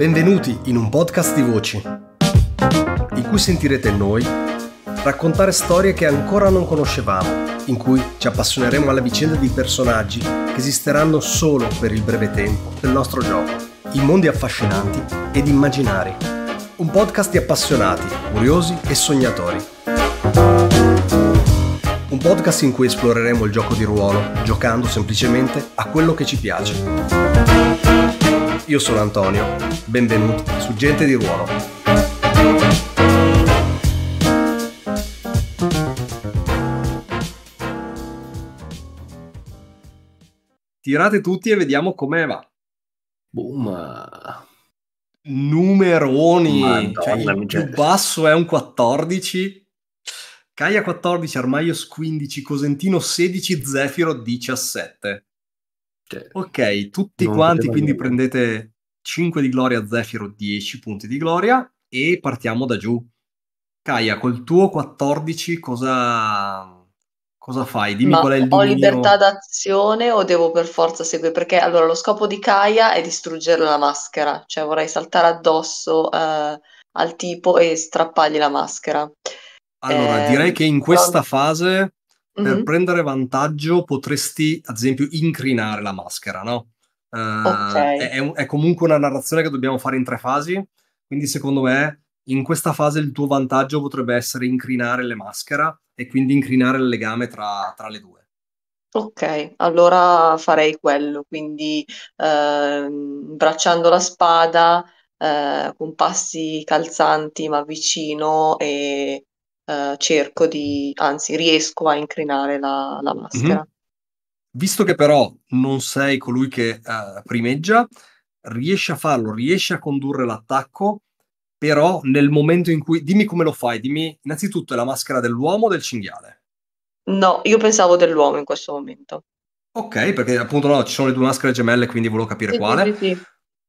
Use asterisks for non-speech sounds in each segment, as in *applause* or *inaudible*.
Benvenuti in un podcast di voci, in cui sentirete noi raccontare storie che ancora non conoscevamo, in cui ci appassioneremo alla vicenda di personaggi che esisteranno solo per il breve tempo del nostro gioco, in mondi affascinanti ed immaginari. Un podcast di appassionati, curiosi e sognatori. Un podcast in cui esploreremo il gioco di ruolo, giocando semplicemente a quello che ci piace io sono Antonio. Benvenuti su Gente di Ruolo. Tirate tutti e vediamo come va. Boom. Numeroni. Madonna, cioè, il cioè, più basso è un 14. Caia 14, Armaios 15, Cosentino 16, Zefiro 17. Cioè, ok, tutti non quanti quindi niente. prendete 5 di gloria, Zefiro 10 punti di gloria e partiamo da giù. Kaia, col tuo 14 cosa, cosa fai? Dimmi Ma qual è il dominio. Ho libertà d'azione o devo per forza seguire? Perché allora lo scopo di Kaia è distruggere la maschera, cioè vorrei saltare addosso eh, al tipo e strappargli la maschera. Allora, eh, direi che in questa però... fase per mm-hmm. prendere vantaggio potresti, ad esempio, incrinare la maschera, no? Uh, okay. Eh, è, è, comunque una narrazione che dobbiamo fare in tre fasi, quindi secondo me in questa fase il tuo vantaggio potrebbe essere incrinare le maschera e quindi incrinare il legame tra, tra le due. Ok, allora farei quello, quindi eh, bracciando la spada, eh, con passi calzanti ma vicino e eh, cerco di, anzi riesco a incrinare la, la mm-hmm. maschera. Mm-hmm. Visto che però non sei colui che eh, primeggia, riesci a farlo, riesci a condurre l'attacco, però nel momento in cui... Dimmi come lo fai, dimmi innanzitutto è la maschera dell'uomo o del cinghiale? No, io pensavo dell'uomo in questo momento. Ok, perché appunto no, ci sono le due maschere gemelle, quindi volevo capire sì, quale. Sì, sì.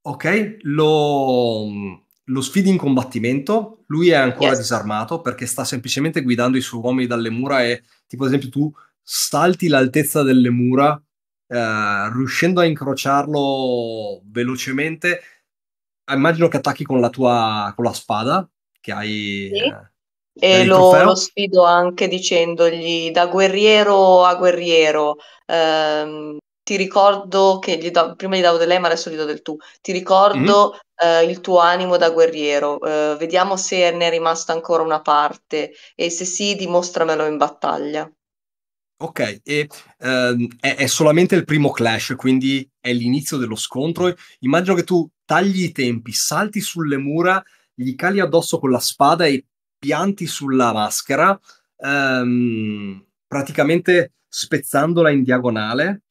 Ok, lo, lo sfidi in combattimento, lui è ancora yes. disarmato perché sta semplicemente guidando i suoi uomini dalle mura e tipo ad esempio tu salti l'altezza delle mura eh, riuscendo a incrociarlo velocemente. Immagino che attacchi con la tua con la spada che hai. Sì. Eh, e lo, lo, sfido anche dicendogli da guerriero a guerriero, ehm, ti ricordo che gli do, prima gli davo del lei, ma adesso gli do del tu. Ti ricordo mm-hmm. uh, il tuo animo da guerriero. Uh, vediamo se ne è rimasta ancora una parte e se sì, dimostramelo in battaglia. Ok, e, um, è, è, solamente il primo clash, quindi è l'inizio dello scontro. Immagino che tu tagli i tempi, salti sulle mura, gli cali addosso con la spada e pianti sulla maschera, um, praticamente spezzandola in diagonale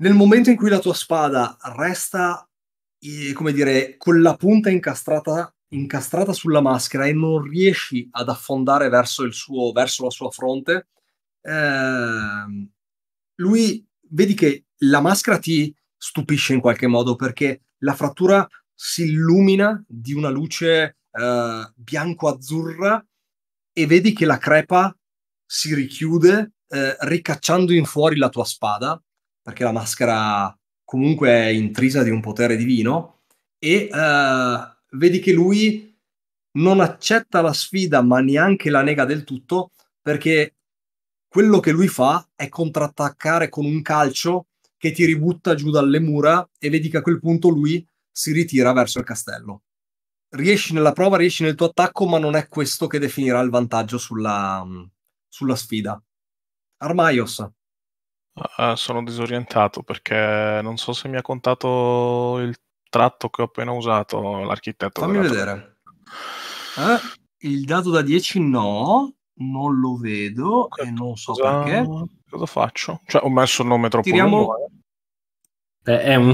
nel momento in cui la tua spada resta, come dire, con la punta incastrata, incastrata sulla maschera e non riesci ad affondare verso, suo, verso la sua fronte, eh, lui vedi che la maschera ti stupisce in qualche modo perché la frattura si illumina di una luce eh, bianco-azzurra e vedi che la crepa si richiude eh, ricacciando in fuori la tua spada perché la maschera comunque è intrisa di un potere divino, e uh, vedi che lui non accetta la sfida, ma neanche la nega del tutto, perché quello che lui fa è contrattaccare con un calcio che ti ributta giù dalle mura e vedi che a quel punto lui si ritira verso il castello. Riesci nella prova, riesci nel tuo attacco, ma non è questo che definirà il vantaggio sulla, sulla sfida. Armaios. Ah, sono disorientato perché non so se mi ha contato il tratto che ho appena usato l'architetto. Fammi vedere. Eh, il dato da 10 no, non lo vedo che e non so cosa... perché. Cosa faccio? Cioè, ho messo il nome troppo Tiriamo... lungo. Eh, è, un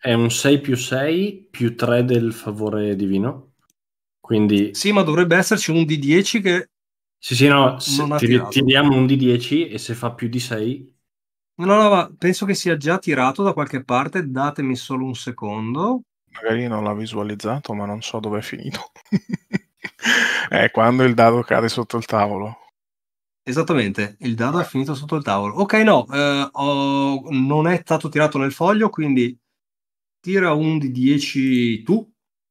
è, un 6 più, 6 più 3 del favore divino. Quindi... Sì, ma dovrebbe esserci un di 10 che... Sì, sì, no, ti, ti diamo un di 10 e se fa più di 6 No, no, ma penso che sia già tirato da qualche parte. Datemi solo un secondo. Magari non l'ha visualizzato, ma non so dove è finito. *laughs* è quando il dado cade sotto il tavolo. Esattamente, il dado è finito sotto il tavolo. Ok, no, eh, ho... non è stato tirato nel foglio, quindi tira un di 10 tu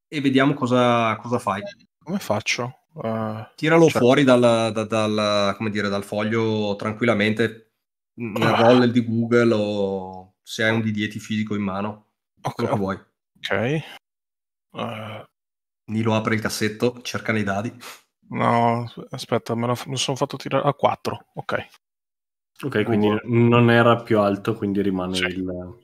e vediamo cosa, cosa fai. Come faccio? Uh, Tiralo cioè... fuori dal, da, dal, dire, dal foglio tranquillamente una ah. roll di Google o se hai un D10 fisico in mano, okay. quello che vuoi. Ok. Uh... Nilo apre il cassetto, cerca nei dadi. No, aspetta, me lo, sono fatto tirare a 4. Ok. Ok, quindi oh. non era più alto, quindi rimane sì. il...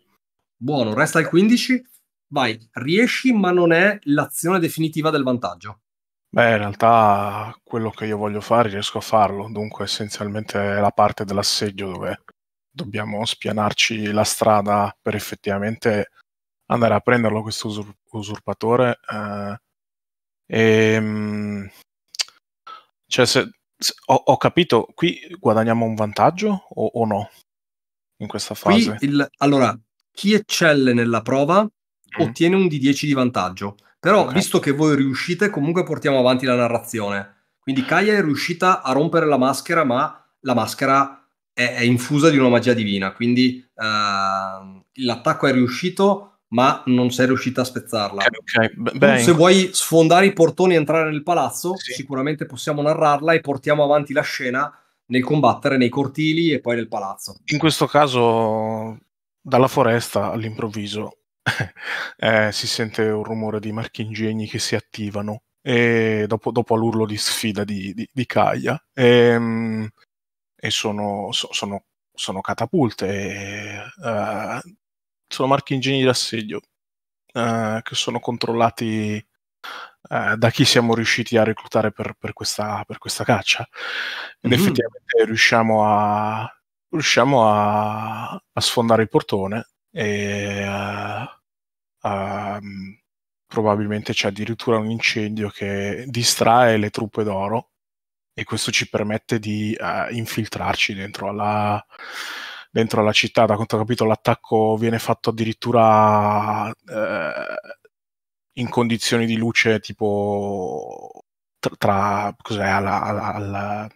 Buono, resta il 15. Vai, riesci, ma non è l'azione definitiva del vantaggio. Beh, in realtà quello che io voglio fare riesco a farlo, dunque essenzialmente è la parte dell'assedio dove dobbiamo spianarci la strada per effettivamente andare a prenderlo questo usur- usurpatore eh, e, ehm, cioè se, se, ho, ho, capito, qui guadagniamo un vantaggio o, o no in questa fase? Il, allora, chi eccelle nella prova mm. ottiene un di 10 di vantaggio però, okay. visto che voi riuscite, comunque portiamo avanti la narrazione. Quindi Kaya è riuscita a rompere la maschera, ma la maschera è, è infusa di una magia divina. Quindi uh, l'attacco è riuscito, ma non sei riuscita a spezzarla. Eh, okay, okay. se vuoi sfondare i portoni e entrare nel palazzo, sì. sicuramente possiamo narrarla e portiamo avanti la scena nel combattere nei cortili e poi nel palazzo. In questo caso, dalla foresta all'improvviso, *laughs* eh, si sente un rumore di marchingegni che si attivano e dopo, dopo l'urlo di sfida di, di, di Kaya e, ehm, e sono, sono, sono, catapulte e, uh, sono marchingegni d'assedio uh, che sono controllati uh, da chi siamo riusciti a reclutare per, per, questa, per questa, caccia ed mm-hmm. effettivamente riusciamo a riusciamo a, a sfondare il portone e a, um, probabilmente c'è addirittura un incendio che distrae le truppe d'oro e questo ci permette di uh, infiltrarci dentro alla, dentro alla, città. Da quanto ho capito l'attacco viene fatto addirittura uh, in condizioni di luce tipo tra, tra cos'è, alla, alla, alla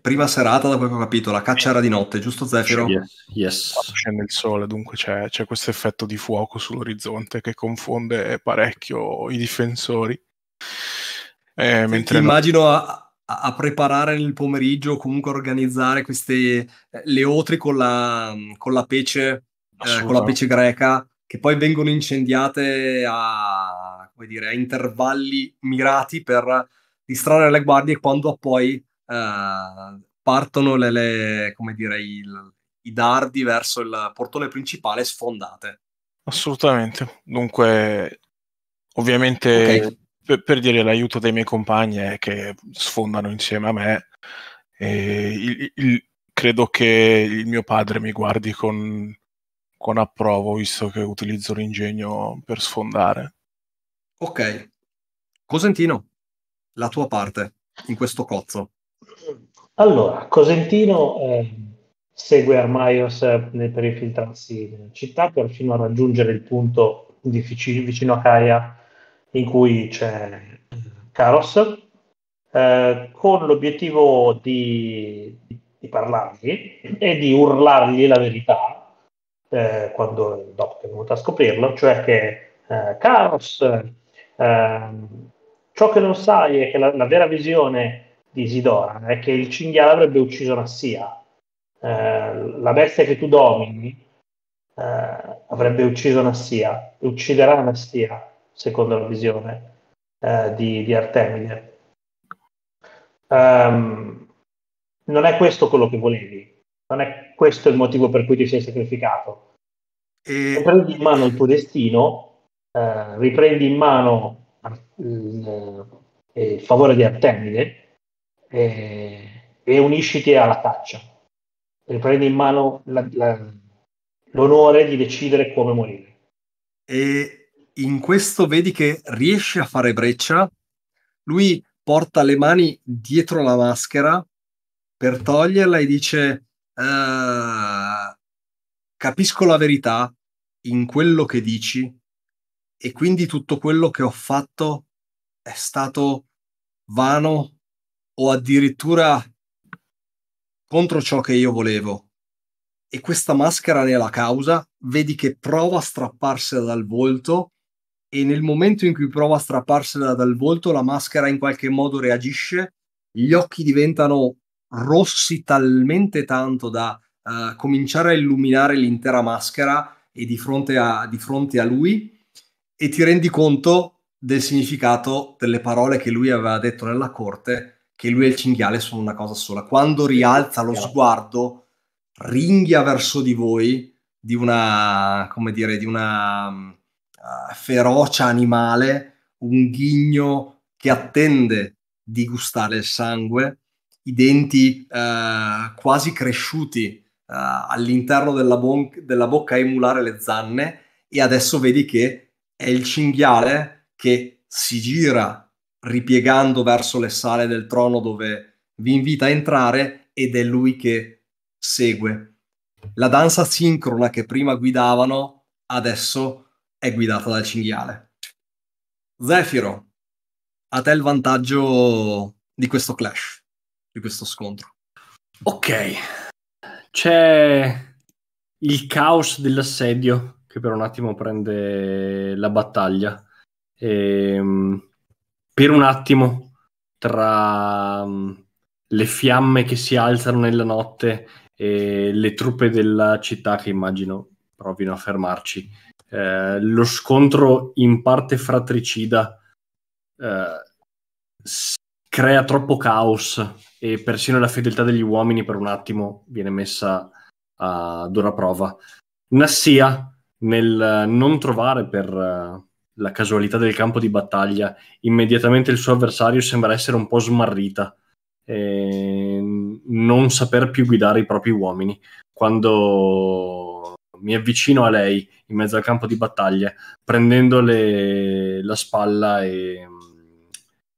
Prima serata, da quello che ho capito, la caccia era di notte, giusto Zefiro? Yes. yes. Scende il sole, dunque c'è, c'è questo effetto di fuoco sull'orizzonte che confonde parecchio i difensori. Eh, mentre... Immagino a, a, preparare nel pomeriggio, comunque organizzare queste eh, le otri con la, con la pece, eh, con la pece greca, che poi vengono incendiate a, dire, a intervalli mirati per distrarre le guardie quando poi eh, partono le, le, come dire, il, i dardi verso il portone principale sfondate. Assolutamente. Dunque, ovviamente, okay. per, per, dire l'aiuto dei miei compagni è che sfondano insieme a me. Il, il, credo che il mio padre mi guardi con, con approvo, visto che utilizzo l'ingegno per sfondare. Ok. Cosentino, la tua parte in questo cozzo. Allora, Cosentino eh, segue Armaios eh, per infiltrarsi in città per fino a raggiungere il punto vicino, vicino a Caia in cui c'è Caros, eh, eh, con l'obiettivo di, di, parlargli e di urlargli la verità eh, quando dopo che è venuto a scoprirlo, cioè che Caros, eh, ehm, ciò che non sai è che la, la vera visione di Isidora è che il cinghiale avrebbe ucciso Nassia. Eh, la bestia che tu domini eh, avrebbe ucciso Nassia, ucciderà Nassia, secondo la visione eh, di, di, Artemide. Um, non è questo quello che volevi, non è questo il motivo per cui ti sei sacrificato. E... Prendi in mano il tuo destino, eh, riprendi in mano il, eh, il favore di Artemide e, eh, e unisciti alla caccia e prendi in mano la, la, l'onore di decidere come morire. E in questo vedi che riesce a fare breccia, lui porta le mani dietro la maschera per toglierla e dice uh, capisco la verità in quello che dici e quindi tutto quello che ho fatto è stato vano o addirittura contro ciò che io volevo e questa maschera ne è la causa, vedi che prova a strapparsela dal volto e nel momento in cui prova a strapparsela dal volto la maschera in qualche modo reagisce, gli occhi diventano rossi talmente tanto da uh, cominciare a illuminare l'intera maschera e di fronte, a, di fronte a lui e ti rendi conto del significato delle parole che lui aveva detto nella corte che lui e il cinghiale sono una cosa sola. Quando rialza lo esatto. sguardo, ringhia verso di voi di una, come dire, di una uh, ferocia animale, un ghigno che attende di gustare il sangue, i denti uh, quasi cresciuti uh, all'interno della, bon- della bocca a emulare le zanne e adesso vedi che è il cinghiale che si gira ripiegando verso le sale del trono dove vi invita a entrare ed è lui che segue. La danza sincrona che prima guidavano adesso è guidata dal cinghiale. Zefiro, a te il vantaggio di questo clash, di questo scontro. Ok, c'è il caos dell'assedio che per un attimo prende la battaglia. Ehm per un attimo tra mm, le fiamme che si alzano nella notte e le truppe della città che immagino provino a fermarci. Eh, lo scontro in parte fratricida eh, crea troppo caos e persino la fedeltà degli uomini per un attimo viene messa a dura prova. Nassia, nel non trovare per eh, la casualità del campo di battaglia, immediatamente il suo avversario sembra essere un po' smarrita, e ehm, non saper più guidare i propri uomini. Quando mi avvicino a lei in mezzo al campo di battaglia, prendendole la spalla e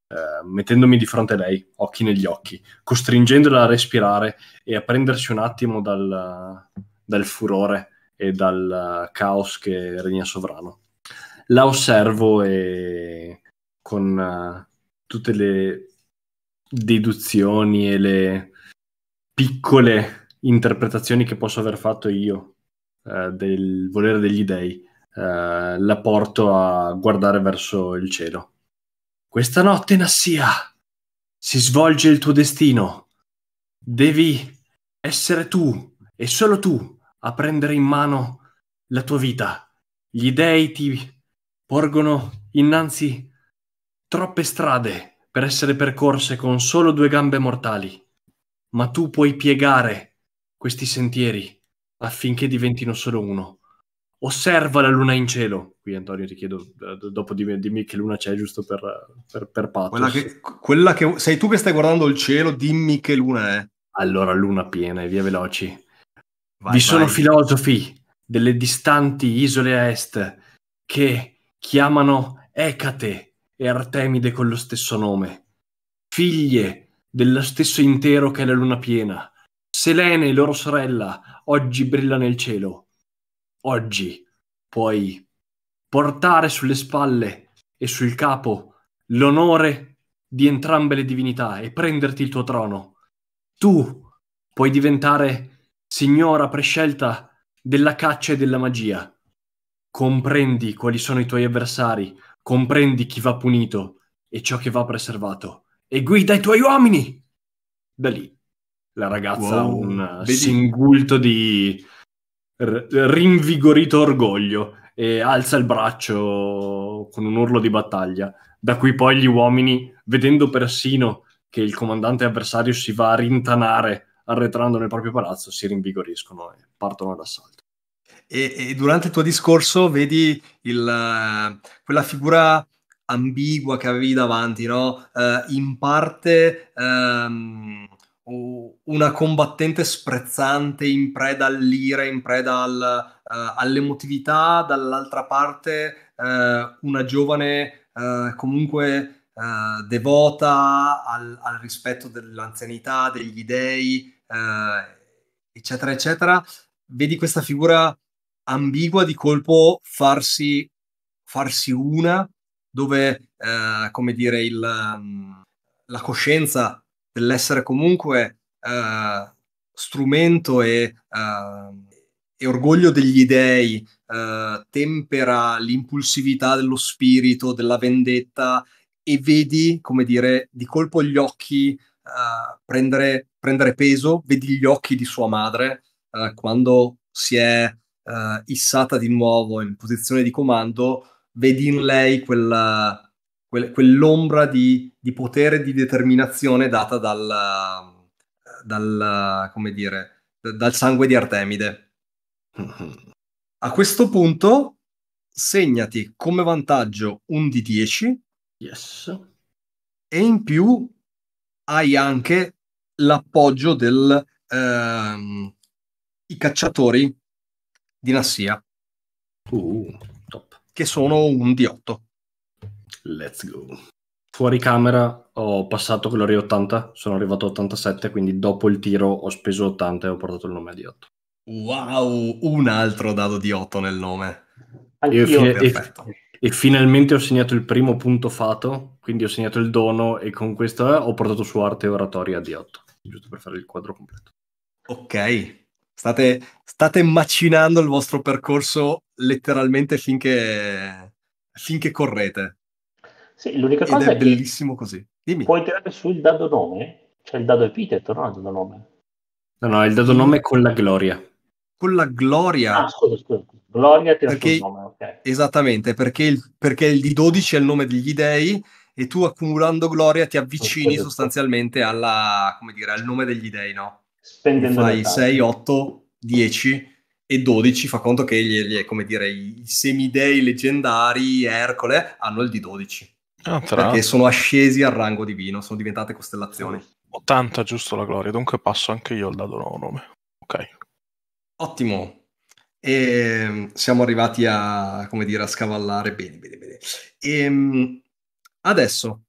Uh, mettendomi di fronte a lei, occhi negli occhi, costringendola a respirare e a prendersi un attimo dal, dal furore e dal eh, caos che regna sovrano la osservo e con eh, tutte le deduzioni e le piccole interpretazioni che posso aver fatto io uh, del volere degli dei, uh, eh, la porto a guardare verso il cielo. Questa notte, Nassia, si svolge il tuo destino. Devi essere tu e solo tu a prendere in mano la tua vita. Gli dei ti porgono innanzi troppe strade per essere percorse con solo due gambe mortali, ma tu puoi piegare questi sentieri affinché diventino solo uno. Osserva la luna in cielo. Qui Antonio ti chiedo, eh, dopo dimmi, dimmi che luna c'è giusto per, per, per quella che, quella che, sei tu che stai guardando il cielo, dimmi che luna è. Allora luna piena e via veloci. Vai, Vi vai. sono filosofi delle distanti isole a est che chiamano Ecate e Artemide con lo stesso nome, figlie dello stesso intero che è la luna piena. Selene, loro sorella, oggi brilla nel cielo. Oggi puoi portare sulle spalle e sul capo l'onore di entrambe le divinità e prenderti il tuo trono. Tu puoi diventare signora prescelta della caccia e della magia comprendi quali sono i tuoi avversari, comprendi chi va punito e ciò che va preservato e guida i tuoi uomini. Da lì la ragazza ha wow, un vedi? singulto di r- rinvigorito orgoglio e alza il braccio con un urlo di battaglia, da cui poi gli uomini, vedendo persino che il comandante avversario si va a rintanare arretrando nel proprio palazzo, si rinvigoriscono e partono ad assalto. E, e durante il tuo discorso vedi il, quella figura ambigua che avevi davanti, no? Uh, in parte um, una combattente sprezzante in preda all'ira, in preda al, uh, all'emotività, dall'altra parte uh, una giovane comunque devota al, al, rispetto dell'anzianità, degli dei, eccetera, eccetera. Vedi questa figura ambigua di colpo farsi, farsi una dove, eh, come dire, il, mm, la coscienza dell'essere comunque eh, strumento e, eh, e, orgoglio degli dei eh, tempera l'impulsività dello spirito, della vendetta e vedi, come dire, di colpo gli occhi Uh, prendere, prendere, peso, vedi gli occhi di sua madre uh, quando si è uh, issata di nuovo in posizione di comando, vedi in lei quella, quel, quell'ombra di, di, potere e di determinazione data dal, dal, dire, dal sangue di Artemide. A questo punto segnati come vantaggio un di 10. Yes. E in più hai anche l'appoggio dei ehm, cacciatori Dinassia. Uh, top. Che sono un D8. Let's go. Fuori camera ho passato glory 80, sono arrivato a 87, quindi dopo il tiro ho speso 80 e ho portato il nome a d 8. Wow, un altro dado di 8 nel nome. Anch'io, fine, E, e, finalmente ho segnato il primo punto fato, quindi ho segnato il dono e con questa eh, ho portato su arte oratoria d 8, giusto per fare il quadro completo. Ok, State, state macinando il vostro percorso letteralmente finché, finché correte. Sì, l'unica cosa Ed cosa è, è bellissimo così. Dimmi. Puoi tirare su il dado nome? Cioè il dado epiteto, non Il dado nome. No, no, il dado nome con la gloria. Con la gloria. Ah, scusa, scusa. Gloria tira perché, nome, ok. Esattamente, perché il, perché il D12 è il nome degli dèi e tu accumulando gloria ti avvicini sostanzialmente alla, come dire, al nome degli dèi, no? spendendo fai 6, 8, 10 e 12 fa conto che gli, gli, come dire, i semidei leggendari Ercole hanno il d 12 ah, perché sono ascesi al rango divino, sono diventate costellazioni. 80 giusto la gloria, dunque passo anche io al dado nuovo nome. Ok. Ottimo. E ehm, siamo arrivati a, come dire, a scavallare bene, bene, bene. E, ehm, adesso,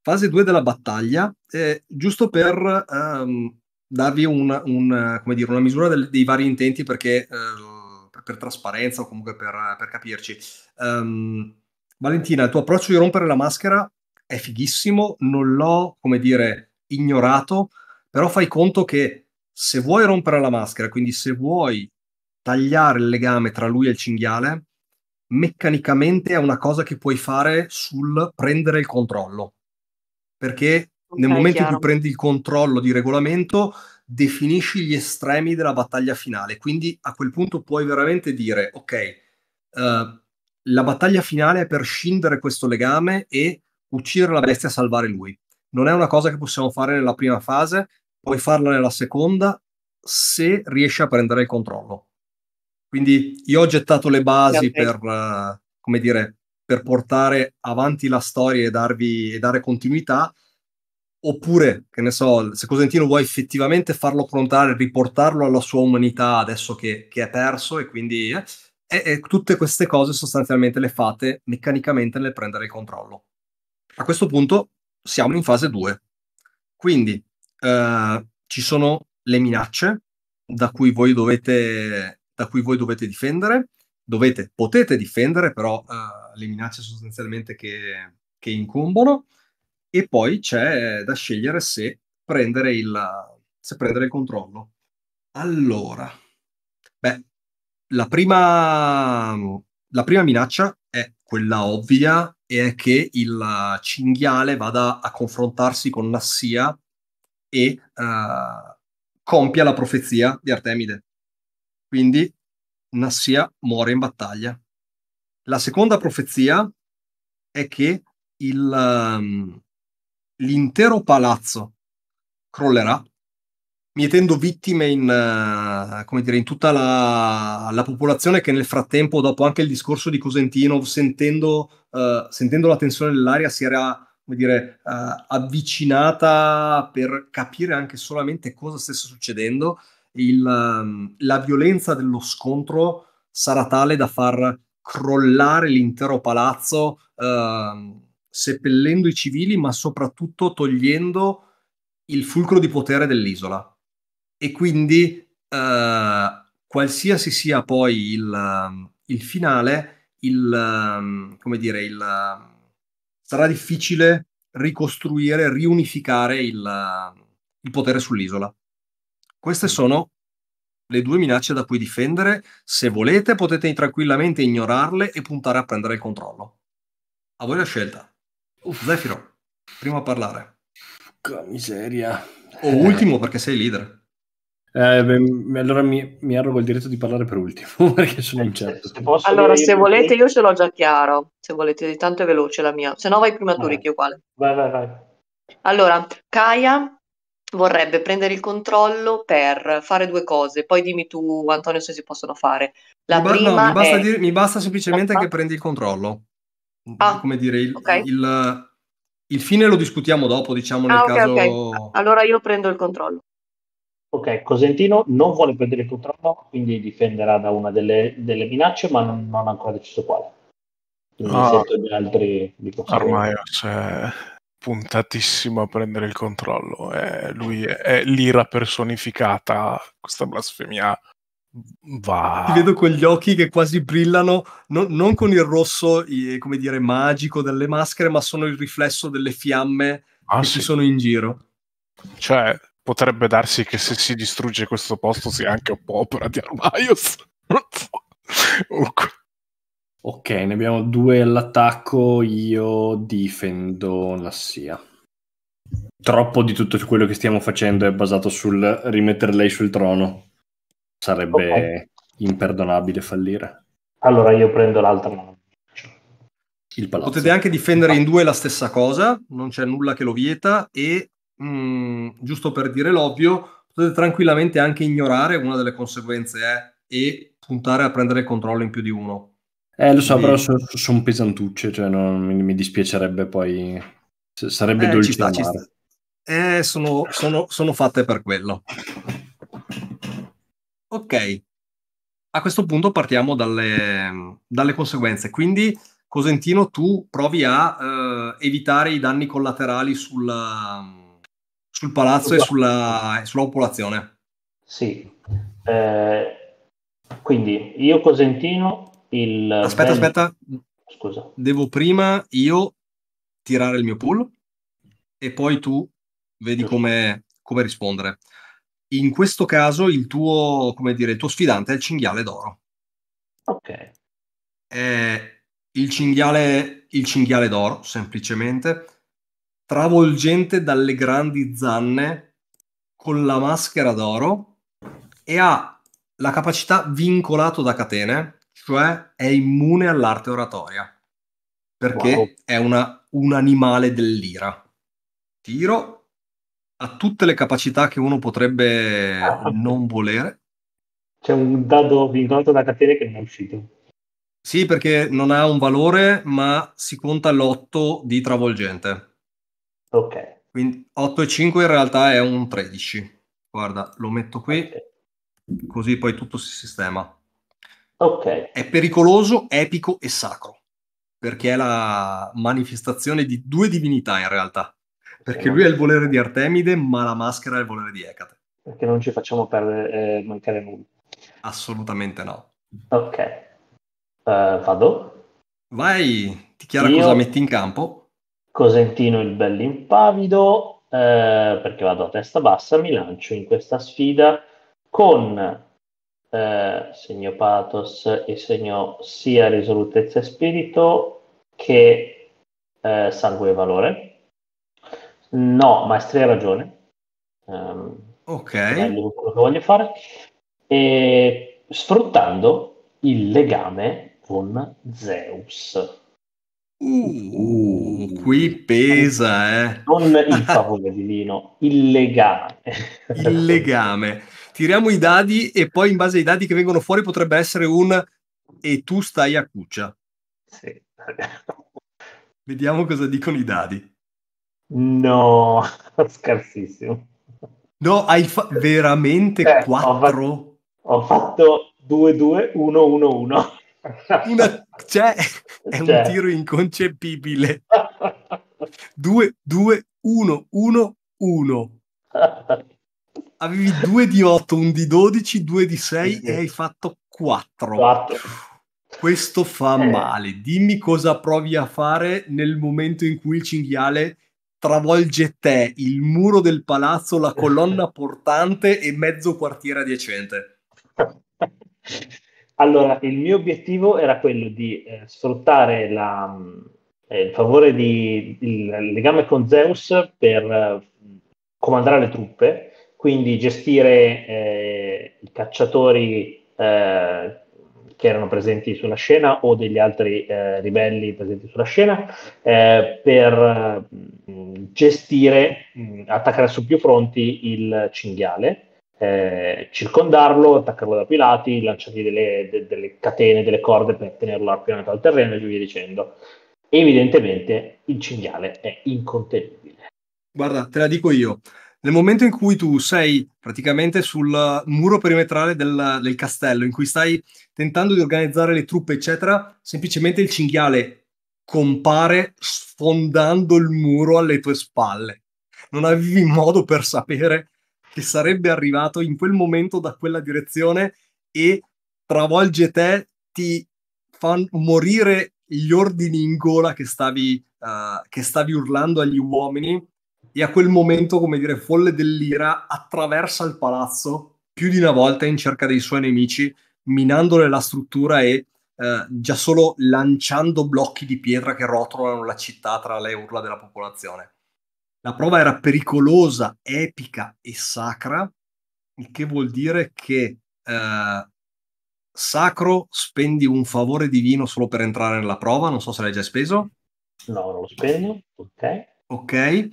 fase 2 della battaglia, eh, giusto per um, darvi una, un, dire, una misura del, dei vari intenti perché, eh, per, per, trasparenza o comunque per, per capirci. Um, Valentina, il tuo approccio di rompere la maschera è fighissimo, non l'ho, come dire, ignorato, però fai conto che se vuoi rompere la maschera, quindi se vuoi tagliare il legame tra lui e il cinghiale, meccanicamente è una cosa che puoi fare sul prendere il controllo. Perché nel momento in cui prendi il controllo di regolamento, definisci gli estremi della battaglia finale. Quindi a quel punto puoi veramente dire, ok, uh, la battaglia finale è per scindere questo legame e uccidere la bestia e salvare lui. Non è una cosa che possiamo fare nella prima fase, puoi farla nella seconda se riesci a prendere il controllo. Quindi io ho gettato le basi per, uh, come dire, per portare avanti la storia e, darvi, e dare continuità, Oppure, che ne so, se Cosentino vuoi effettivamente farlo prontare, riportarlo alla sua umanità adesso che, che è perso e quindi... Eh, e, e tutte queste cose sostanzialmente le fate meccanicamente nel prendere il controllo. A questo punto siamo in fase 2. Quindi eh, ci sono le minacce da cui voi dovete, cui voi dovete difendere, dovete, potete difendere però eh, le minacce sostanzialmente che, che incombono e poi c'è da scegliere se prendere il, se prendere il controllo. Allora, beh, la prima, la prima minaccia è quella ovvia e è che il cinghiale vada a confrontarsi con Nassia e uh, compia la profezia di Artemide. Quindi Nassia muore in battaglia. La seconda profezia è che il, um, l'intero palazzo crollerà, mietendo vittime in, eh, dire, in tutta la, la, popolazione che nel frattempo, dopo anche il discorso di Cosentino, sentendo, uh, sentendo la tensione dell'aria, si era dire, uh, avvicinata per capire anche solamente cosa stesse succedendo. Il, um, la violenza dello scontro sarà tale da far crollare l'intero palazzo. Uh, seppellendo i civili, ma soprattutto togliendo il fulcro di potere dell'isola. E quindi, eh, qualsiasi sia poi il, il finale, il, come dire, il, sarà difficile ricostruire, riunificare il, il potere sull'isola. Queste mm. sono le due minacce da cui difendere. Se volete, potete tranquillamente ignorarle e puntare a prendere il controllo. A voi la scelta. Uff. Zefiro, primo a parlare. Porca miseria. O eh. ultimo perché sei leader. Eh, beh, allora mi, mi arrogo il diritto di parlare per ultimo *laughs* perché sono eh, incerto. Se, se allora, se volete, io ce l'ho già chiaro. Se volete, tanto è veloce la mia. Se no, vai prima tu, Ricchi, Quale? Vai, vai, vai. Allora, Kaya vorrebbe prendere il controllo per fare due cose. Poi dimmi tu, Antonio, se si possono fare. La mi prima no, mi, basta è... dire, mi basta semplicemente che prendi il controllo ah, come dire, il, okay. il, il, fine lo discutiamo dopo, diciamo nel ah, okay, caso... Okay. Allora io prendo il controllo. Ok, Cosentino non vuole prendere il controllo, quindi difenderà da una delle, delle minacce, ma non, non, ha ancora deciso quale. Quindi ah, sento gli altri di Ormai c'è puntatissimo a prendere il controllo. Eh, lui è, è l'ira personificata, questa blasfemia Va. Ti vedo con gli occhi che quasi brillano, no, non con il rosso, come dire, magico delle maschere, ma sono il riflesso delle fiamme ah, che sì. ci sono in giro. Cioè, potrebbe darsi che se si distrugge questo posto sia anche un po' opera di Armaios. *laughs* ok, ne abbiamo due all'attacco, io difendo la SIA troppo di tutto quello che stiamo facendo è basato sul rimettere lei sul trono sarebbe okay. imperdonabile fallire. Allora io prendo l'altra mano. Il palazzo. Potete anche difendere ah. in due la stessa cosa, non c'è nulla che lo vieta e, mh, mm, giusto per dire l'ovvio, potete tranquillamente anche ignorare, una delle conseguenze è e puntare a prendere il controllo in più di uno. Eh, lo so, Quindi... però sono, sono pesantucce, cioè non, mi, mi, dispiacerebbe poi... Sarebbe eh, dolce ci sta, ci sta. Eh, sono, sono, sono fatte per quello. Ok, a questo punto partiamo dalle, dalle conseguenze. Quindi, Cosentino, tu provi a eh, evitare i danni collaterali sulla, sul palazzo e sulla, sulla popolazione. Sì. Eh, quindi, io Cosentino, il... Aspetta, ben... aspetta. Scusa. Devo prima io tirare il mio pull e poi tu vedi come, come rispondere. In questo caso il tuo, come dire, il tuo sfidante è il cinghiale d'oro. Ok. È il, cinghiale, il cinghiale d'oro, semplicemente, travolgente dalle grandi zanne con la maschera d'oro e ha la capacità vincolato da catene, cioè è immune all'arte oratoria, perché wow. è una, un animale dell'ira. Tiro ha tutte le capacità che uno potrebbe ah, non volere. C'è un dado vincolato da catene che non è uscito. Sì, perché non ha un valore, ma si conta l'8 di travolgente. Ok. Quindi 8 e 5 in realtà è un 13. Guarda, lo metto qui, okay. così poi tutto si sistema. Ok. È pericoloso, epico e sacro, perché è la manifestazione di due divinità in realtà perché lui è il volere di Artemide, ma la maschera è il volere di Ecate. Perché non ci facciamo perdere, eh, mancare nulla. Assolutamente no. Ok. Uh, vado? Vai, ti chiara Io... cosa metti in campo. Cosentino il bello impavido, eh, perché vado a testa bassa, mi lancio in questa sfida con eh, segno pathos e segno sia risolutezza e spirito che eh, sangue e valore No, ma Stray ha ragione. Um, ok. È quello che voglio fare. E sfruttando il legame con Zeus. Uh, uh, qui pesa, eh. Non il *laughs* favore divino, il legame. Il legame. Tiriamo i dadi e poi in base ai dadi che vengono fuori potrebbe essere un e tu stai a cuccia. Sì. Vediamo cosa dicono i dadi. No, *laughs* scarsissimo. No, hai fa- veramente eh, 4? Ho fatto 2-2-1-1-1. Una, cioè, è un cioè. tiro inconcepibile. 2-2-1-1-1. Avevi 2 di 8, 1 di 12, 2 di 6 e hai fatto 4. 4. Questo fa eh. male. Dimmi cosa provi a fare nel momento in cui il cinghiale travolge te, il muro del palazzo, la colonna *laughs* portante e mezzo quartiere adiacente? Allora, il mio obiettivo era quello di eh, sfruttare la, eh, il favore di il legame con Zeus per eh, comandare le truppe, quindi gestire eh, i cacciatori eh, che erano presenti sulla scena o degli altri eh, ribelli presenti sulla scena eh, per mh, mm, gestire, mh, mm, attaccare su più fronti il cinghiale, eh, circondarlo, attaccarlo da più lati, lanciargli delle, de- delle catene, delle corde per tenerlo arpionato al terreno e via dicendo. Evidentemente il cinghiale è incontenibile. Guarda, te la dico io. Nel momento in cui tu sei praticamente sul muro perimetrale del, del castello, in cui stai tentando di organizzare le truppe, eccetera, semplicemente il cinghiale compare sfondando il muro alle tue spalle. Non avevi *laughs* modo per sapere che sarebbe arrivato in quel momento da quella direzione e travolge te, ti fa morire gli ordini in gola che stavi, uh, che stavi urlando agli uomini e a quel momento, come dire, folle dell'ira attraversa il palazzo più di una volta in cerca dei suoi nemici, minandole la struttura e eh, già solo lanciando blocchi di pietra che rotolano la città tra le urla della popolazione. La prova era pericolosa, epica e sacra, il che vuol dire che eh, sacro spendi un favore divino solo per entrare nella prova, non so se l'hai già speso. No, non lo spendo, ok. Ok,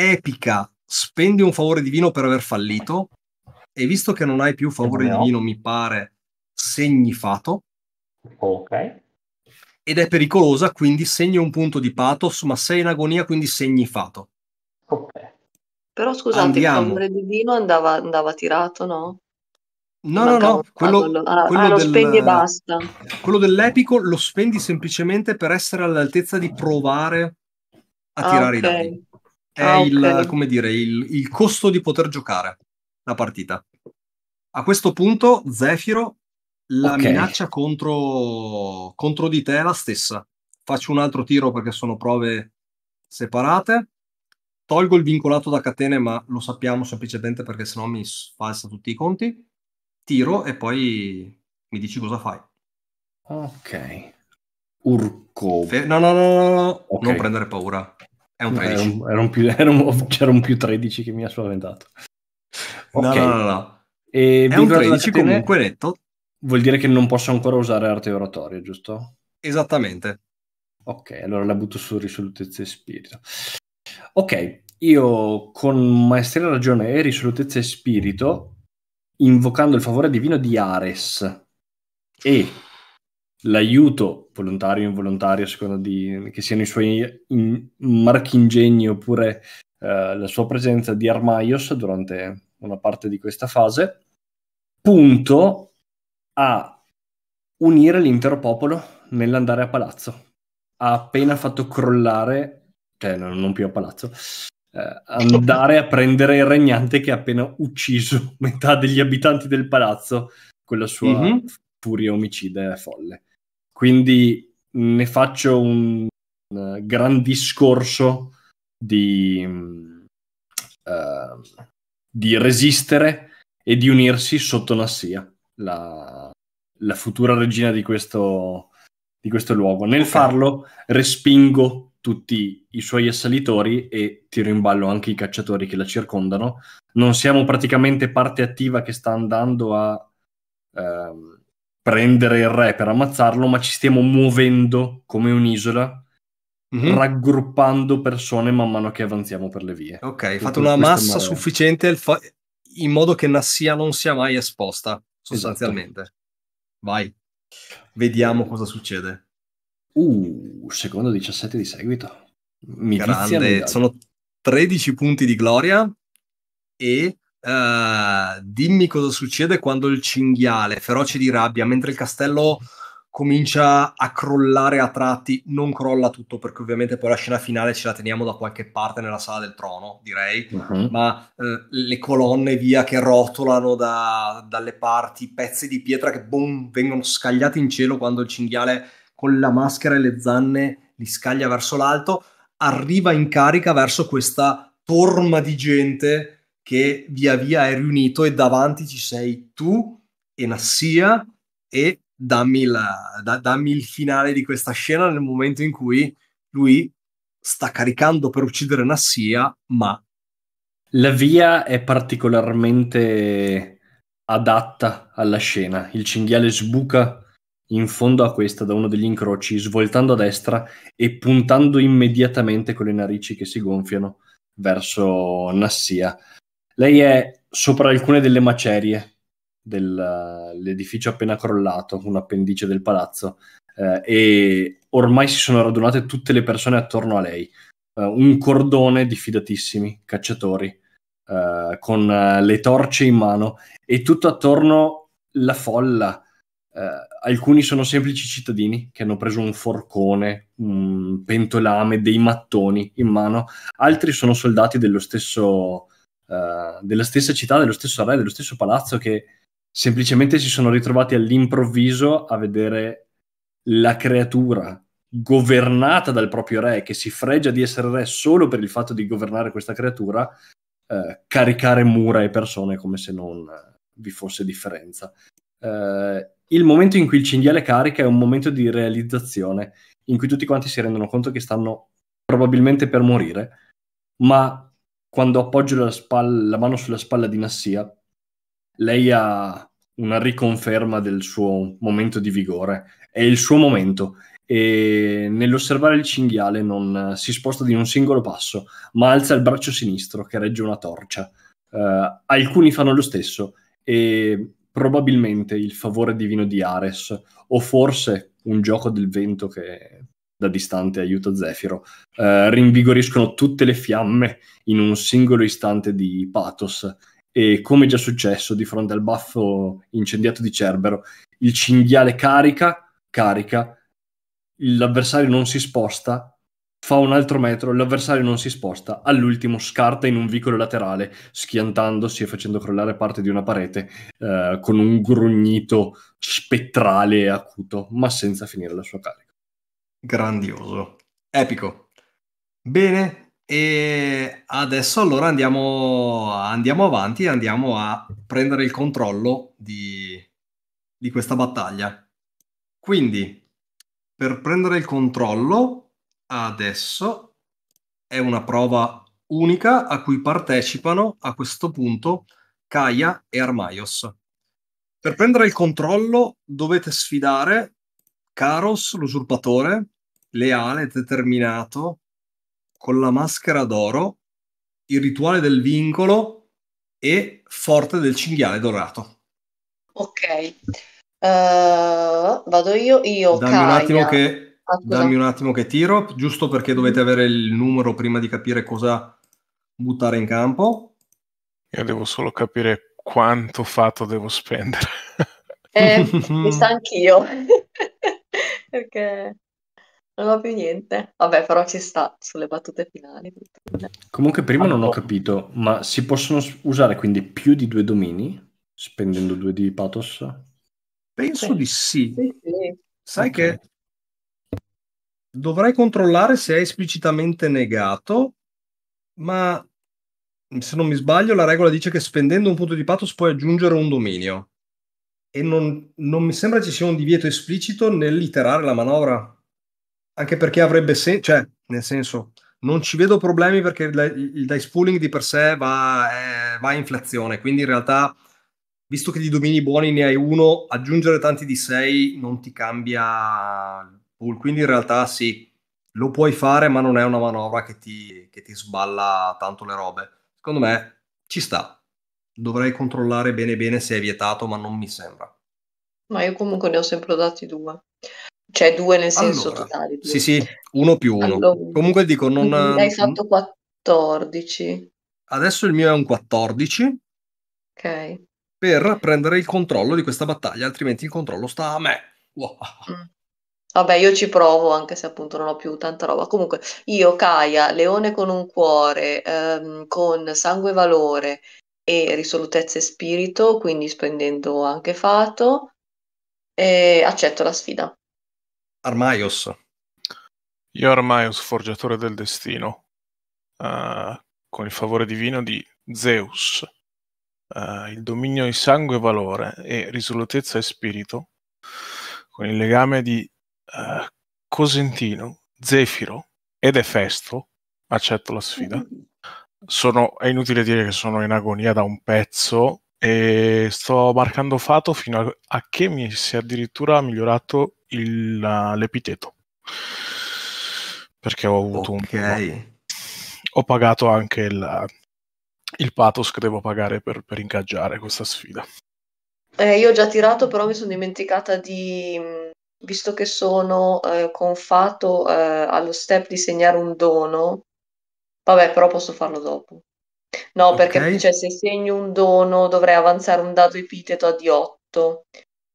epica, spendi un favore divino per aver fallito, e visto che non hai più favore no. divino, mi pare, segni fato. Ok. Ed è pericolosa, quindi segni un punto di pathos, ma sei in agonia, quindi segni fato. Ok. Però scusate, Andiamo. il favore divino andava, andava tirato, no? No, no, no, quello, quello, quello ah, ah lo del, spendi e basta. Quello dell'epico lo spendi semplicemente per essere all'altezza di provare a ah, tirare okay. i dadi. Ah, è ah, okay. il, dire, il, il, costo di poter giocare la partita. A questo punto, Zefiro, la okay. minaccia contro, contro di te è la stessa. Faccio un altro tiro perché sono prove separate. Tolgo il vincolato da catene, ma lo sappiamo semplicemente perché sennò mi sfalsa tutti i conti. Tiro e poi mi dici cosa fai. Ok. Urco. Fe- no, no, no, no, no. Okay. non prendere paura. È un 13. era, un, era un più, *laughs* era un, c'era un più 13 che mi ha spaventato. Okay. No, no, no. E è un 13 catene, comunque letto. Vuol dire che non posso ancora usare arte oratoria, giusto? Esattamente. Ok, allora la butto su risolutezza e spirito. Ok, io con maestria ragione e risolutezza e spirito, invocando il favore divino di Ares e l'aiuto volontario o involontario, a seconda di che siano i suoi in, marchingegni oppure eh, la sua presenza di Armaios durante una parte di questa fase, punto a unire l'intero popolo nell'andare a palazzo. Ha appena fatto crollare, cioè no, non più a palazzo, eh, andare a prendere il regnante che ha appena ucciso metà degli abitanti del palazzo con la sua mm-hmm. furia omicida folle. Quindi ne faccio un eh, gran discorso di, uh, di resistere e di unirsi sotto Nassia, la, la futura regina di questo, di questo luogo. Nel okay. farlo respingo tutti i suoi assalitori e tiro in ballo anche i cacciatori che la circondano. Non siamo praticamente parte attiva che sta andando a ehm, prendere il re per ammazzarlo, ma ci stiamo muovendo come un'isola, mm-hmm. raggruppando persone man mano che avanziamo per le vie. Ok, fate una massa mare. sufficiente fa- in modo che Nassia non sia mai esposta, esatto. sostanzialmente. Esatto. Vai, vediamo cosa succede. Uh, secondo 17 di seguito. Mi Grande, sono 13 punti di gloria e uh, dimmi cosa succede quando il cinghiale, feroce di rabbia, mentre il castello comincia a crollare a tratti, non crolla tutto perché ovviamente poi la scena finale ce la teniamo da qualche parte nella sala del trono, direi, uh-huh. ma eh, le colonne via che rotolano da, dalle parti, pezzi di pietra che boom, vengono scagliati in cielo quando il cinghiale con la maschera e le zanne li scaglia verso l'alto, arriva in carica verso questa forma di gente che via via è riunito e davanti ci sei tu e Nassia e dammi, la, da, dammi il finale di questa scena nel momento in cui lui sta caricando per uccidere Nassia, ma... La via è particolarmente adatta alla scena. Il cinghiale sbuca in fondo a questa da uno degli incroci, svoltando a destra e puntando immediatamente con le narici che si gonfiano verso Nassia. Lei è sopra alcune delle macerie dell'edificio eh, appena crollato, un appendice del palazzo, eh, e ormai si sono radunate tutte le persone attorno a lei. Eh, un cordone di fidatissimi cacciatori eh, con eh, le torce in mano e tutto attorno la folla. Eh, alcuni sono semplici cittadini che hanno preso un forcone, un pentolame, dei mattoni in mano, altri sono soldati dello stesso eh, della stessa città, dello stesso re, dello stesso palazzo che semplicemente si sono ritrovati all'improvviso a vedere la creatura governata dal proprio re, che si fregia di essere re solo per il fatto di governare questa creatura, eh, caricare mura e persone come se non eh, vi fosse differenza. Eh, il momento in cui il cinghiale carica è un momento di realizzazione, in cui tutti quanti si rendono conto che stanno probabilmente per morire, ma quando appoggio la, spalla, la mano sulla spalla di Nassia, lei ha una riconferma del suo momento di vigore. È il suo momento. E nell'osservare il cinghiale non si sposta di un singolo passo, ma alza il braccio sinistro che regge una torcia. Uh, alcuni fanno lo stesso e probabilmente il favore divino di Ares o forse un gioco del vento che da distante aiuta Zefiro, eh, rinvigoriscono tutte le fiamme in un singolo istante di pathos e come già successo di fronte al baffo incendiato di Cerbero, il cinghiale carica, carica, l'avversario non si sposta, fa un altro metro, l'avversario non si sposta, all'ultimo scarta in un vicolo laterale, schiantandosi e facendo crollare parte di una parete eh, con un grugnito spettrale e acuto, ma senza finire la sua carica. Grandioso. Epico. Bene, e adesso allora andiamo, andiamo avanti, andiamo a prendere il controllo di, di questa battaglia. Quindi, per prendere il controllo, adesso è una prova unica a cui partecipano a questo punto Kaia e Armaios. Per prendere il controllo dovete sfidare Caros, l'usurpatore, leale, determinato, con la maschera d'oro, il rituale del vincolo e forte del cinghiale dorato. Ok, uh, vado io, io. Dammi Kaya. un, attimo che, ah, dammi un attimo che tiro, giusto perché dovete mm. avere il numero prima di capire cosa buttare in campo. Io devo solo capire quanto fatto devo spendere. Eh, mi *laughs* sa anch'io perché non ho più niente. Vabbè, però ci sta sulle battute finali. Comunque, prima ah, non ho boh. capito, ma si possono usare quindi più di due domini spendendo due di pathos? Penso sì. di sì. sì, sì. Sai okay. che dovrei controllare se è esplicitamente negato, ma se non mi sbaglio la regola dice che spendendo un punto di pathos puoi aggiungere un dominio e non, non, mi sembra ci sia un divieto esplicito nell'iterare la manovra, anche perché avrebbe senso, cioè, nel senso, non ci vedo problemi perché il, il dice pooling di per sé va, eh, va, a inflazione, quindi in realtà, visto che di domini buoni ne hai uno, aggiungere tanti di 6 non ti cambia il pool, quindi in realtà sì, lo puoi fare, ma non è una manovra che ti, che ti sballa tanto le robe. Secondo me ci sta dovrei controllare bene bene se è vietato, ma non mi sembra. Ma io comunque ne ho sempre dati due. Cioè due nel senso allora, totale. Due. Sì, sì, uno più uno. Allora, comunque dico, non... Ne hai mm, fatto 14. Adesso il mio è un 14. Ok. Per prendere il controllo di questa battaglia, altrimenti il controllo sta a me. Wow. Mm. Vabbè, io ci provo, anche se appunto non ho più tanta roba. Comunque, io, Kaia, leone con un cuore, ehm, con sangue valore, e risolutezza e spirito, quindi spendendo anche fato, e accetto la sfida. Armaios. Io Armaios, forgiatore del destino, uh, con il favore divino di Zeus, uh, il dominio di sangue e valore e risolutezza e spirito, con il legame di uh, Cosentino, Zefiro ed Efesto, accetto la sfida. Mm-hmm sono, è inutile dire che sono in agonia da un pezzo e sto marcando fato fino a, a che mi si è addirittura migliorato il, l'epiteto perché ho avuto okay. un ho pagato anche il, il pathos che devo pagare per, per ingaggiare questa sfida eh, io ho già tirato però mi sono dimenticata di visto che sono eh, con fato eh, allo step di segnare un dono Vabbè, però posso farlo dopo. No, perché cioè, se segno un dono dovrei avanzare un dado epiteto a D8,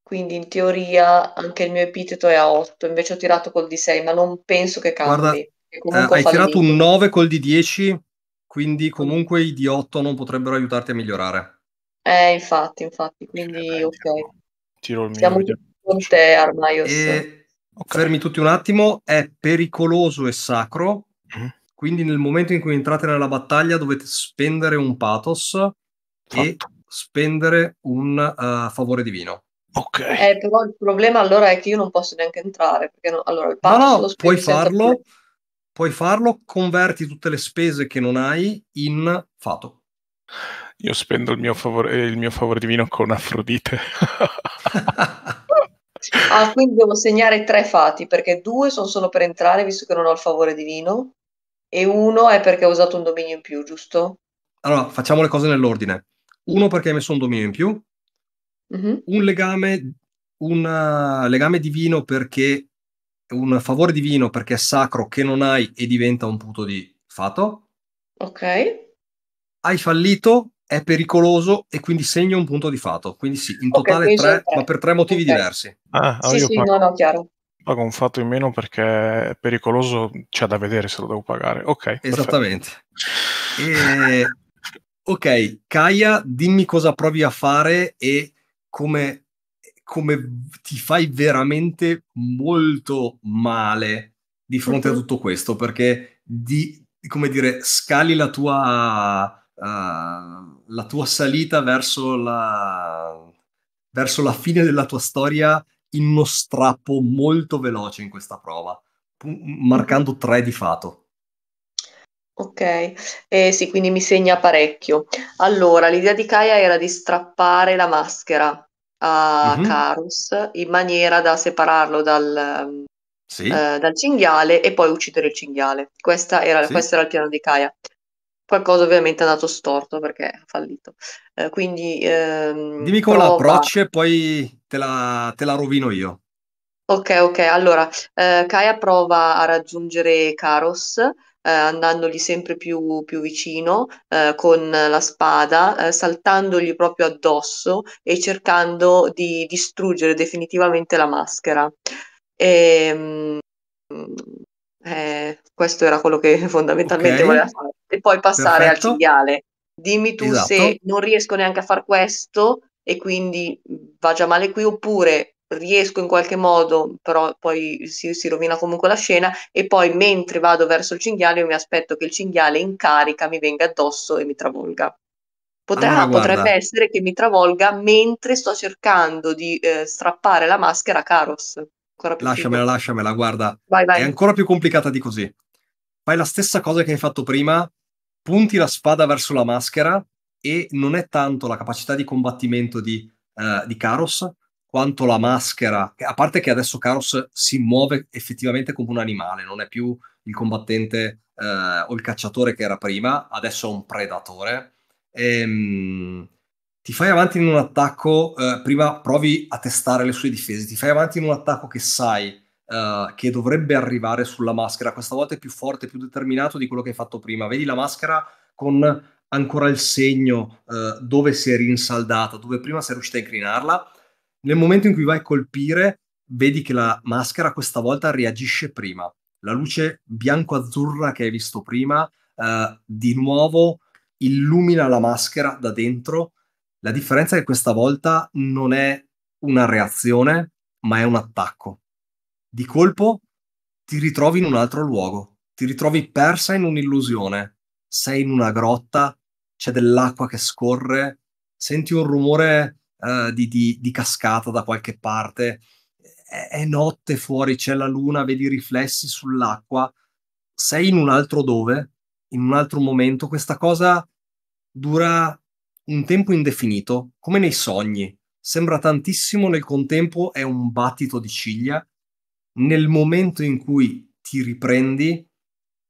quindi in teoria anche il mio epiteto è a 8, invece ho tirato col D6, ma non penso che Guarda, cambi, perché Eh, hai tirato un 9 col D10, quindi comunque i D8 non potrebbero aiutarti a migliorare. Eh, infatti, infatti, quindi Vabbè, ok. tiro, tiro il mio. Siamo tutti con te, Armaios. E Ok. fermi tutti un attimo, è pericoloso e sacro, Mhm. Quindi nel momento in cui entrate nella battaglia dovete spendere un pathos Fatto. e spendere un uh, favore divino. Ok. Eh, però il problema allora è che io non posso neanche entrare, perché no, allora il pathos no, no, puoi farlo, più. puoi farlo, converti tutte le spese che non hai in fato. Io spendo il mio favore, eh, il mio favore divino con Afrodite. *laughs* ah, quindi devo segnare tre fati, perché due sono solo per entrare, visto che non ho il favore divino e uno è perché ho usato un dominio in più, giusto? Allora, facciamo le cose nell'ordine. Uno perché hai messo un dominio in più, mm-hmm. un legame, un eh, legame divino perché un favore divino perché è sacro che non hai e diventa un punto di fato. Ok. Hai fallito, è pericoloso e quindi segna un punto di fato. Quindi sì, in totale okay, tre, tre, ma per tre motivi okay. diversi. Ah, sì, sì, no, no, chiaro. Pago un fatto in meno perché è pericoloso, c'è da vedere se lo devo pagare. Ok. Esattamente. E... ok, Kaya, dimmi cosa provi a fare e come, come ti fai veramente molto male di fronte mm a tutto questo, perché di, come dire, scali la tua, uh, la tua salita verso la, verso la fine della tua storia in uno strappo molto veloce in questa prova, marcando tre di fato. Ok, eh, sì, quindi mi segna parecchio. Allora, l'idea di Kaia era di strappare la maschera a mm-hmm. Carus in maniera da separarlo dal, sì. eh, dal, cinghiale e poi uccidere il cinghiale. Era, sì. Questo era il piano di Kaia qualcosa ovviamente è andato storto perché ha fallito. Eh, quindi ehm, dimmi come prova... l'approccio e poi te la, te la, rovino io. Ok, ok. Allora, eh, Kaya prova a raggiungere Karos. Eh, andandogli sempre più, più vicino eh, con la spada, eh, saltandogli proprio addosso e cercando di distruggere definitivamente la maschera. E, ehm, eh, questo era quello che *laughs* fondamentalmente okay. voleva fare. E poi passare Perfetto. al cinghiale. Dimmi tu esatto. se non riesco neanche a fare questo e quindi va già male qui, oppure riesco in qualche modo, però poi si, si rovina comunque la scena e poi mentre vado verso il cinghiale io mi aspetto che il cinghiale in carica mi venga addosso e mi travolga. Potrà, allora, potrebbe essere che mi travolga mentre sto cercando di eh, strappare la maschera a Karos ancora più lasciamela, figo. lasciamela, guarda, vai, vai. è ancora più complicata di così. Fai la stessa cosa che hai fatto prima, punti la spada verso la maschera e non è tanto la capacità di combattimento di, uh, di Karos quanto la maschera, a parte che adesso Karos si muove effettivamente come un animale, non è più il combattente uh, o il cacciatore che era prima, adesso è un predatore. Ehm ti fai avanti in un attacco, eh, prima provi a testare le sue difese, ti fai avanti in un attacco che sai Uh, che dovrebbe arrivare sulla maschera. Questa volta è più forte, più determinato di quello che hai fatto prima. Vedi la maschera con ancora il segno uh, dove si è rinsaldata, dove prima sei riuscita a inclinarla. Nel momento in cui vai a colpire, vedi che la maschera questa volta reagisce prima. La luce bianco-azzurra che hai visto prima, uh, di nuovo illumina la maschera da dentro la differenza è che questa volta non è una reazione, ma è un attacco. Di colpo ti ritrovi in un altro luogo, ti ritrovi persa in un'illusione, sei in una grotta, c'è dell'acqua che scorre, senti un rumore uh, di, di, di, cascata da qualche parte, è, è notte fuori, c'è la luna, vedi i riflessi sull'acqua, sei in un altro dove, in un altro momento, questa cosa dura un tempo indefinito, come nei sogni. Sembra tantissimo, nel contempo è un battito di ciglia. Nel momento in cui ti riprendi,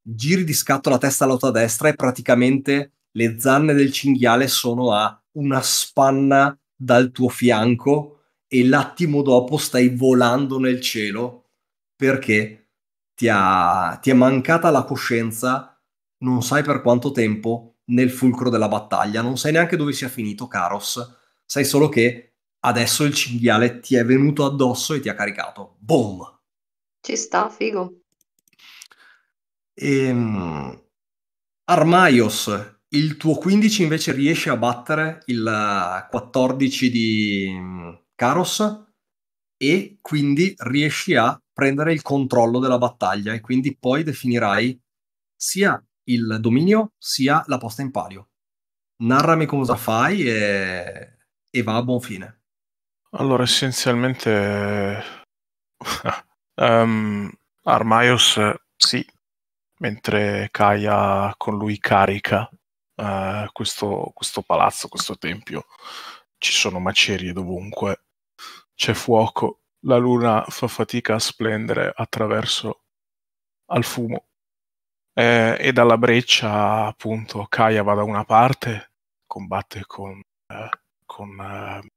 giri di scatto la testa alla tua destra e praticamente le zanne del cinghiale sono a una spanna dal tuo fianco e l'attimo dopo stai volando nel cielo perché ti, ha, ti è mancata la coscienza, non sai per quanto tempo, nel fulcro della battaglia, non sai neanche dove sia finito Karos, sai solo che adesso il cinghiale ti è venuto addosso e ti ha caricato. Boom! Ci sta, figo. Ehm... Armaios, il tuo 15 invece riesce a battere il 14 eh, di mm, Karos e quindi riesci a prendere il controllo della battaglia e quindi poi definirai sia il dominio sia la posta in palio. Narrami cosa fai e, e va a buon fine. Allora, essenzialmente, um, *laughs* Armaios sì, mentre Kaia con lui carica uh, questo, questo palazzo, questo tempio. Ci sono macerie dovunque, c'è fuoco, la luna fa fatica a splendere attraverso al fumo eh, e dalla breccia appunto Kaia va da una parte, combatte con, eh, con, eh,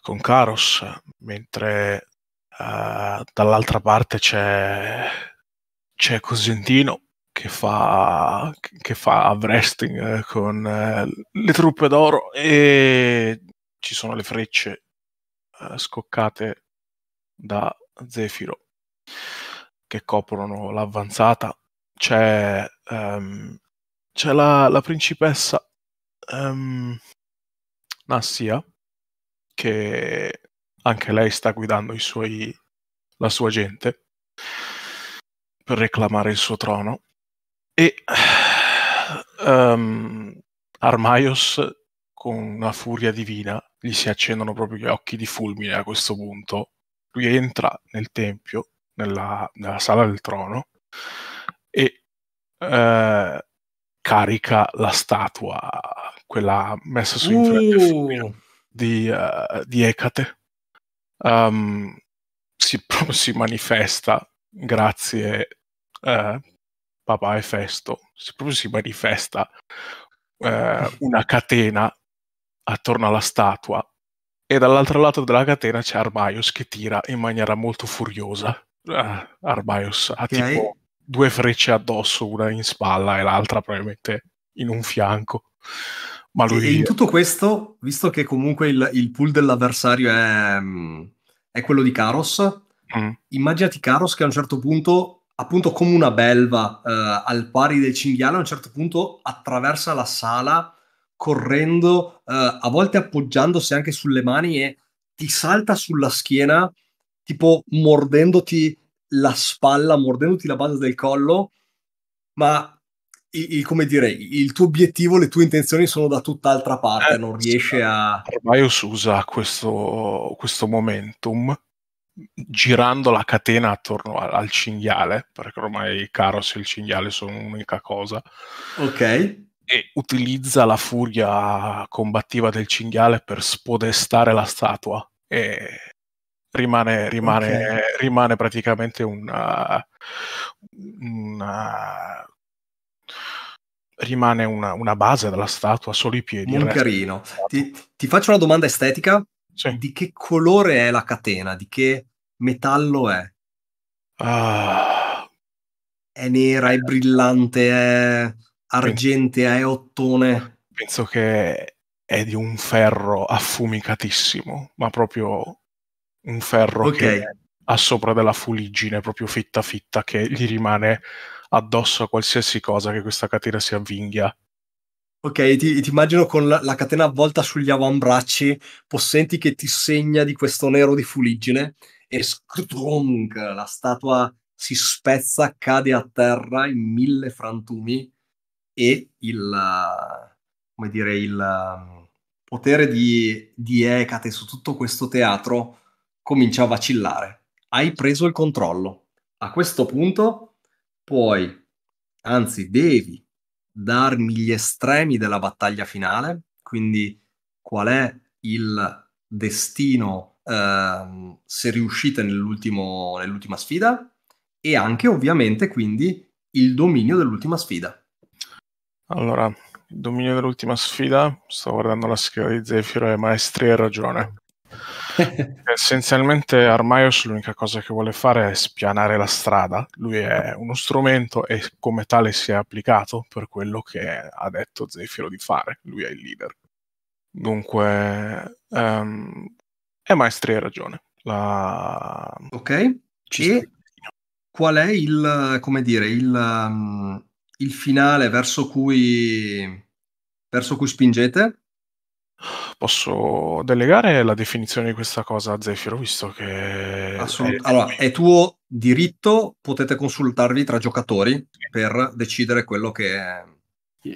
con Karos, mentre eh, dall'altra parte c'è, c'è Cosentino che fa, che fa wrestling eh, con eh, le truppe d'oro e ci sono le frecce scoccate da Zefiro che coprono l'avanzata c'è, um, c'è la, la, principessa um, Nassia che anche lei sta guidando suoi, la sua gente per reclamare il suo trono e um, Armaios con una furia divina gli si accendono proprio gli occhi di fulmine a questo punto lui entra nel tempio nella, nella sala del trono e eh, carica la statua, quella messa su uh. di, uh, di Ecate. Um, ehm, si, *laughs* si, manifesta grazie eh, papà e Festo, si, proprio si manifesta eh, una catena attorno alla statua e dall'altro lato della catena c'è Armaios che tira in maniera molto furiosa ah, Armaios ha okay. tipo due frecce addosso, una in spalla e l'altra probabilmente in un fianco. Ma lui... E in tutto questo, visto che comunque il, il pool dell'avversario è, è, quello di Karos, mm. immaginati Karos che a un certo punto, appunto come una belva eh, al pari del cinghiale, a un certo punto attraversa la sala correndo, eh, a volte appoggiandosi anche sulle mani e ti salta sulla schiena tipo mordendoti la spalla, mordendoti la base del collo, ma il, il, come dire, il tuo obiettivo, le tue intenzioni sono da tutt'altra parte, eh, non riesce a... Ormai usa questo, questo momentum girando la catena attorno al, al cinghiale, perché ormai i Caros e il cinghiale sono un'unica cosa. Ok e utilizza la furia combattiva del cinghiale per spodestare la statua e rimane, rimane, okay. rimane praticamente una, uh, uh, rimane una, una, base della statua solo i piedi. un carino. Ti, ti, faccio una domanda estetica. Sì. Di che colore è la catena? Di che metallo è? Ah. È nera, è brillante, è argentea, è ottone. Penso che è di un ferro affumicatissimo, ma proprio un ferro okay. che ha sopra della fuligine proprio fitta fitta che gli rimane addosso a qualsiasi cosa che questa catena si avvinghia. Ok, ti, ti, immagino con la, la, catena avvolta sugli avambracci, possenti che ti segna di questo nero di fuligine e scrutronk, la statua si spezza, cade a terra in mille frantumi e il, come dire, il um, potere di, di Ecate su tutto questo teatro comincia a vacillare. Hai preso il controllo. A questo punto puoi, anzi devi, darmi gli estremi della battaglia finale, quindi qual è il destino eh, se riuscite nell'ultima sfida e anche ovviamente quindi il dominio dell'ultima sfida. Allora, il dominio dell'ultima sfida, sto guardando la scheda di Zefiro e Maestri e ragione. *laughs* Essenzialmente Armaios l'unica cosa che vuole fare è spianare la strada, lui è uno strumento e come tale si è applicato per quello che ha detto Zefiro di fare, lui è il leader. Dunque, um, è maestria e ragione. La... Ok, Ci e qual è il, come dire, il, um, il finale verso cui, verso cui spingete? Posso delegare la definizione di questa cosa a Zefiro, visto che... Assolut- è... Allora, è tuo diritto, potete consultarvi tra giocatori per decidere quello che... È...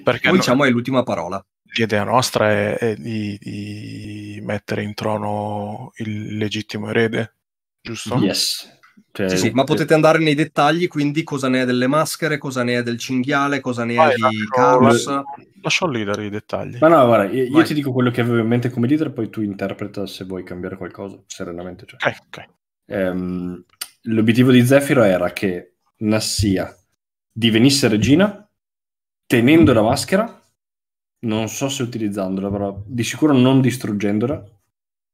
Perché Poi, no... diciamo è l'ultima parola. L'idea nostra è, è di, di, mettere in trono il legittimo erede, giusto? Yes. Cioè, sì, sì, eh, ma potete andare nei dettagli, quindi cosa ne è delle maschere, cosa ne è del cinghiale, cosa ne Vai, è di Carlos. La... Lascio lì dare i dettagli. Ma no, guarda, io, io, ti dico quello che avevo in mente come leader, poi tu interpreta se vuoi cambiare qualcosa, serenamente. Cioè. Okay, okay. Ehm, l'obiettivo di Zefiro era che Nassia divenisse regina tenendo la maschera, non so se utilizzandola, però di sicuro non distruggendola.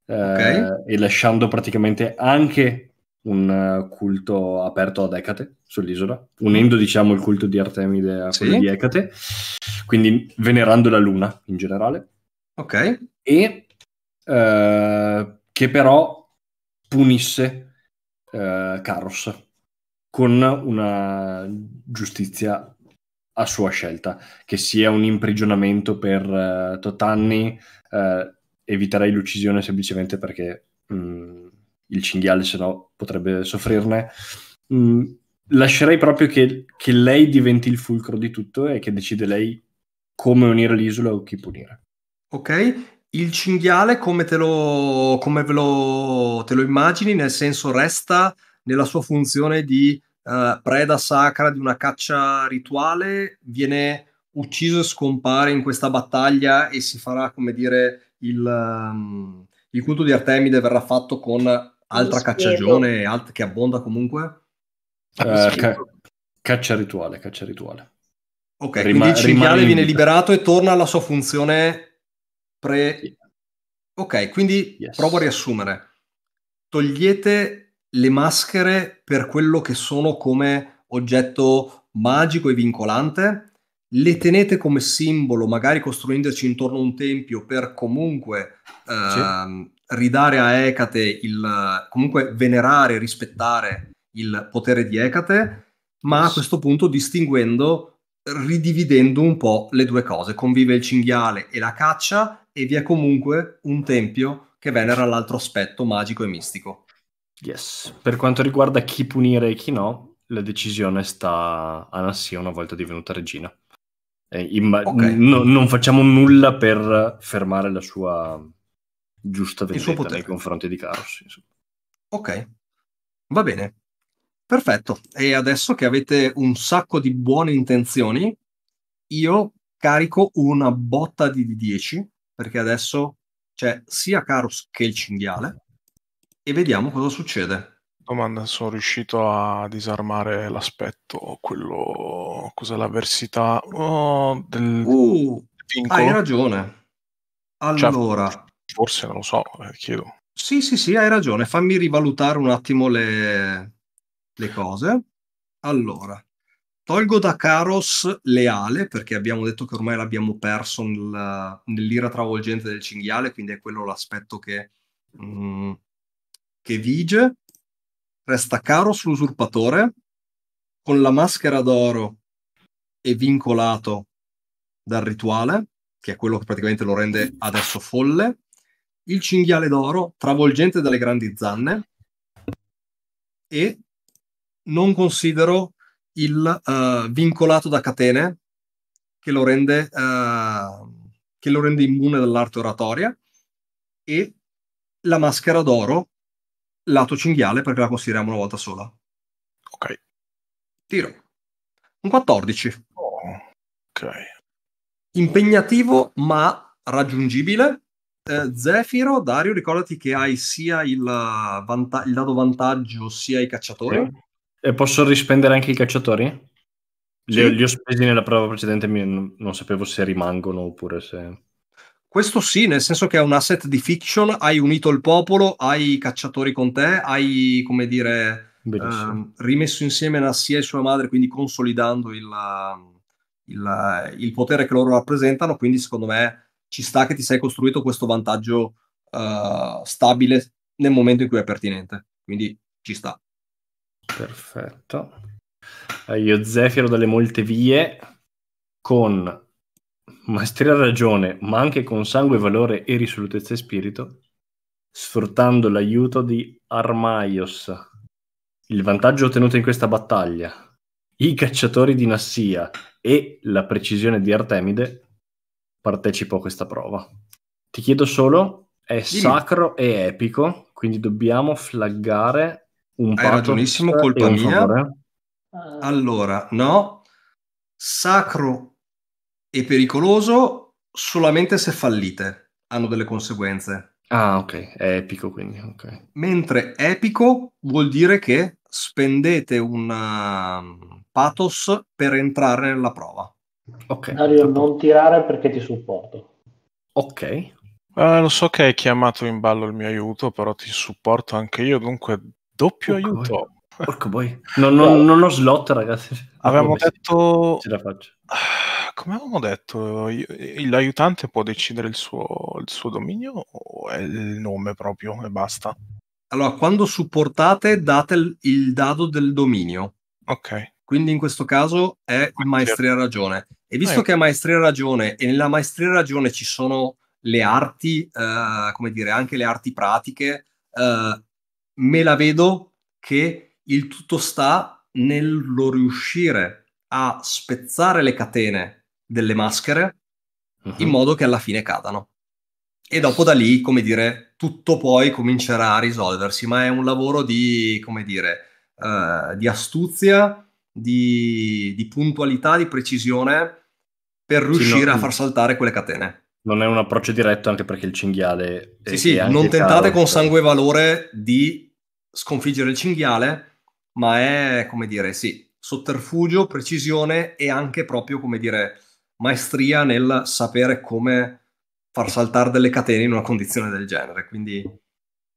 Eh, E lasciando praticamente anche un eh, culto aperto ad Ecate sull'isola, unendo mm. diciamo il culto di Artemide a quello sì. di Ecate, quindi venerando la luna in generale. Ok. E eh, che però punisse eh, Caros con una giustizia a sua scelta, che sia un imprigionamento per eh, tot anni, eh, eviterei l'uccisione semplicemente perché... Mh, mm, il cinghiale, se no potrebbe soffrirne. Mm, lascerei proprio che, che, lei diventi il fulcro di tutto e che decide lei come unire l'isola o chi punire. Ok, il cinghiale come te lo, come lo, te lo immagini? Nel senso resta nella sua funzione di uh, preda sacra di una caccia rituale, viene ucciso e scompare in questa battaglia e si farà, come dire, il, um, il culto di Artemide verrà fatto con altra cacciagione alt- che abbonda comunque? Uh, ca- caccia rituale, caccia rituale. Ok, Rima- quindi il cinghiale viene liberato e torna alla sua funzione pre... Yeah. Ok, quindi yes. provo a riassumere. Togliete le maschere per quello che sono come oggetto magico e vincolante, le tenete come simbolo, magari costruendoci intorno a un tempio per comunque... Uh, sì ehm, ridare a Ecate il comunque venerare, rispettare il potere di Ecate, ma a questo punto distinguendo, ridividendo un po' le due cose. Convive il cinghiale e la caccia e vi è comunque un tempio che venera l'altro aspetto magico e mistico. Yes. Per quanto riguarda chi punire e chi no, la decisione sta a Nassia una volta divenuta regina. Eh, imma- okay. n- non facciamo nulla per fermare la sua giusta vendetta nei confronti di Caros. Ok, va bene. Perfetto. E adesso che avete un sacco di buone intenzioni, io carico una botta di 10 perché adesso c'è sia Caros che il cinghiale e vediamo cosa succede. Domanda, sono riuscito a disarmare l'aspetto, quello, cos'è l'avversità oh, del... Uh, hai ragione. Cioè, allora, forse, non lo so, eh, chiedo. Sì, sì, sì, hai ragione. Fammi rivalutare un attimo le, le cose. Allora, tolgo da Caros Leale, perché abbiamo detto che ormai l'abbiamo perso nel, nell'ira travolgente del cinghiale, quindi è quello l'aspetto che, mm, che vige. Resta Caros l'usurpatore, con la maschera d'oro è vincolato dal rituale, che è quello che praticamente lo rende adesso folle. Il cinghiale d'oro, travolgente dalle grandi zanne, e non considero il uh, vincolato da catene che lo rende, uh, che lo rende immune dall'arte oratoria e la maschera d'oro lato cinghiale perché la consideriamo una volta sola. Ok. Tiro. Un 14. Oh, ok. Impegnativo ma raggiungibile eh, Zefiro, Dario, ricordati che hai sia il, eh, vanta- il dato vantaggio sia i cacciatori. Sì. E posso rispendere anche i cacciatori? Sì. Li, li, ho spesi nella prova precedente, non, non sapevo se rimangono oppure se... Questo sì, nel senso che è un asset di fiction, hai unito il popolo, hai i cacciatori con te, hai, come dire, ehm, rimesso insieme Nassia e sua madre, quindi consolidando il, ehm, il, il, potere che loro rappresentano, quindi secondo me ci sta che ti sei costruito questo vantaggio uh, stabile nel momento in cui è pertinente. Quindi ci sta. Perfetto. Eh, io Zefiro dalle molte vie con maestria ragione, ma anche con sangue, valore e risolutezza e spirito, sfruttando l'aiuto di Armaios. Il vantaggio ottenuto in questa battaglia, i cacciatori di Nassia e la precisione di Artemide partecipo a questa prova. Ti chiedo solo, è Dimmi. sacro e epico, quindi dobbiamo flaggare un po'. Hai ragionissimo, colpa mia. Eh. Allora, no, sacro e pericoloso solamente se fallite, hanno delle conseguenze. Ah, ok, è epico quindi. Okay. Mentre epico vuol dire che spendete un um, pathos per entrare nella prova. Ok. Dario, non tirare perché ti supporto. Ok. Eh, lo so che hai chiamato in ballo il mio aiuto, però ti supporto anche io, dunque doppio Porco aiuto. Boy. Porco boy. Non, non, non, ho slot, ragazzi. Avevamo detto... Ce la faccio. Ah, come avevamo detto, l'aiutante può decidere il suo, il suo dominio o è il nome proprio e basta? Allora, quando supportate, date il dado del dominio. Ok. Quindi in questo caso è il maestri a ragione. E visto ah, che è maestria ragione, e nella maestria ragione ci sono le arti, uh, come dire, anche le arti pratiche, uh, me la vedo che il tutto sta nello riuscire a spezzare le catene delle maschere uh-huh. in modo che alla fine cadano. E dopo da lì, come dire, tutto poi comincerà a risolversi, ma è un lavoro di, come dire, uh, di astuzia, di, di puntualità, di precisione per riuscire sì, no, a mm. far saltare quelle catene. Non è un approccio diretto anche perché il cinghiale... Sì, sì, non tentate caro, con sangue e valore di sconfiggere il cinghiale, ma è, come dire, sì, sotterfugio, precisione e anche proprio, come dire, maestria nel sapere come far saltare delle catene in una condizione del genere. Quindi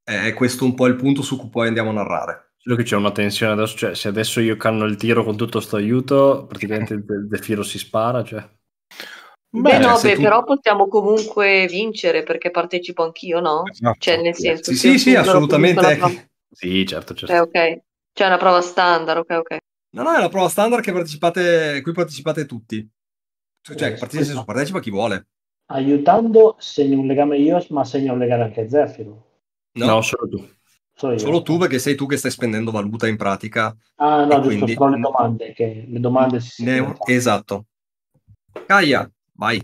è questo un po' il punto su cui poi andiamo a narrare. Solo che c'è una tensione adesso, cioè se adesso io canno il tiro con tutto questo aiuto, praticamente il, il defiro si spara, cioè... Beh, Beh no, beh, tu... però possiamo comunque vincere perché partecipo anch'io, no? Esatto. Cioè, nel senso... Sì, sì, sì assolutamente. Prova... Sì, certo, certo. Eh, ok, C'è cioè, una prova standard, ok, ok. No, no, è una prova standard che partecipate, qui partecipate tutti. Cioè, eh, partecipa, partecipa chi vuole. Aiutando segna un legame io, ma segna un legame anche Zefiro. No, no solo tu. So solo tu perché sei tu che stai spendendo valuta in pratica. Ah, no, giusto, quindi... però le domande, che le domande si... Ne... Esatto. Caia, Vai.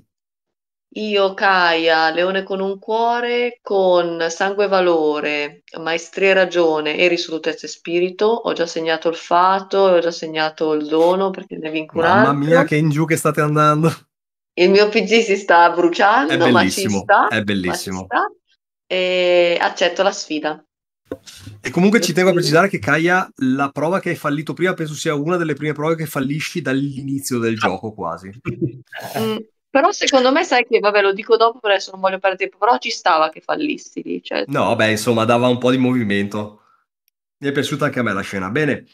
Io, Kaia, Leone con un cuore, con Sangue Valore, Maestria e Ragione e Risolutezza e Spirito. Ho già segnato il fato, ho già segnato il dono perché ne vinco Mamma altro. mia, che in giù che state andando. Il mio PG si sta bruciando, ma ci sta. È bellissimo. Sta, e accetto la sfida. E comunque ci tengo a precisare che Kaia, la prova che hai fallito prima penso sia una delle prime prove che fallisci dall'inizio del ah. gioco quasi. Mm. Però secondo me, sai che, vabbè, lo dico dopo, adesso non voglio perdere tempo, però ci stava che fallissi lì. Cioè... No, beh, insomma, dava un po' di movimento. Mi è piaciuta anche a me la scena. Bene,